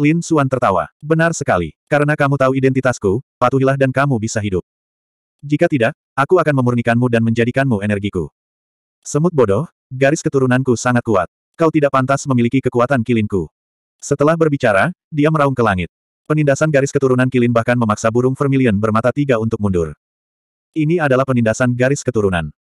Lin Suan tertawa. Benar sekali. Karena kamu tahu identitasku, patuhilah dan kamu bisa hidup. Jika tidak, aku akan memurnikanmu dan menjadikanmu energiku. Semut bodoh, garis keturunanku sangat kuat. Kau tidak pantas memiliki kekuatan kilinku. Setelah berbicara, dia meraung ke langit. Penindasan garis keturunan Kilin bahkan memaksa burung vermilion bermata tiga untuk mundur. Ini adalah penindasan garis keturunan.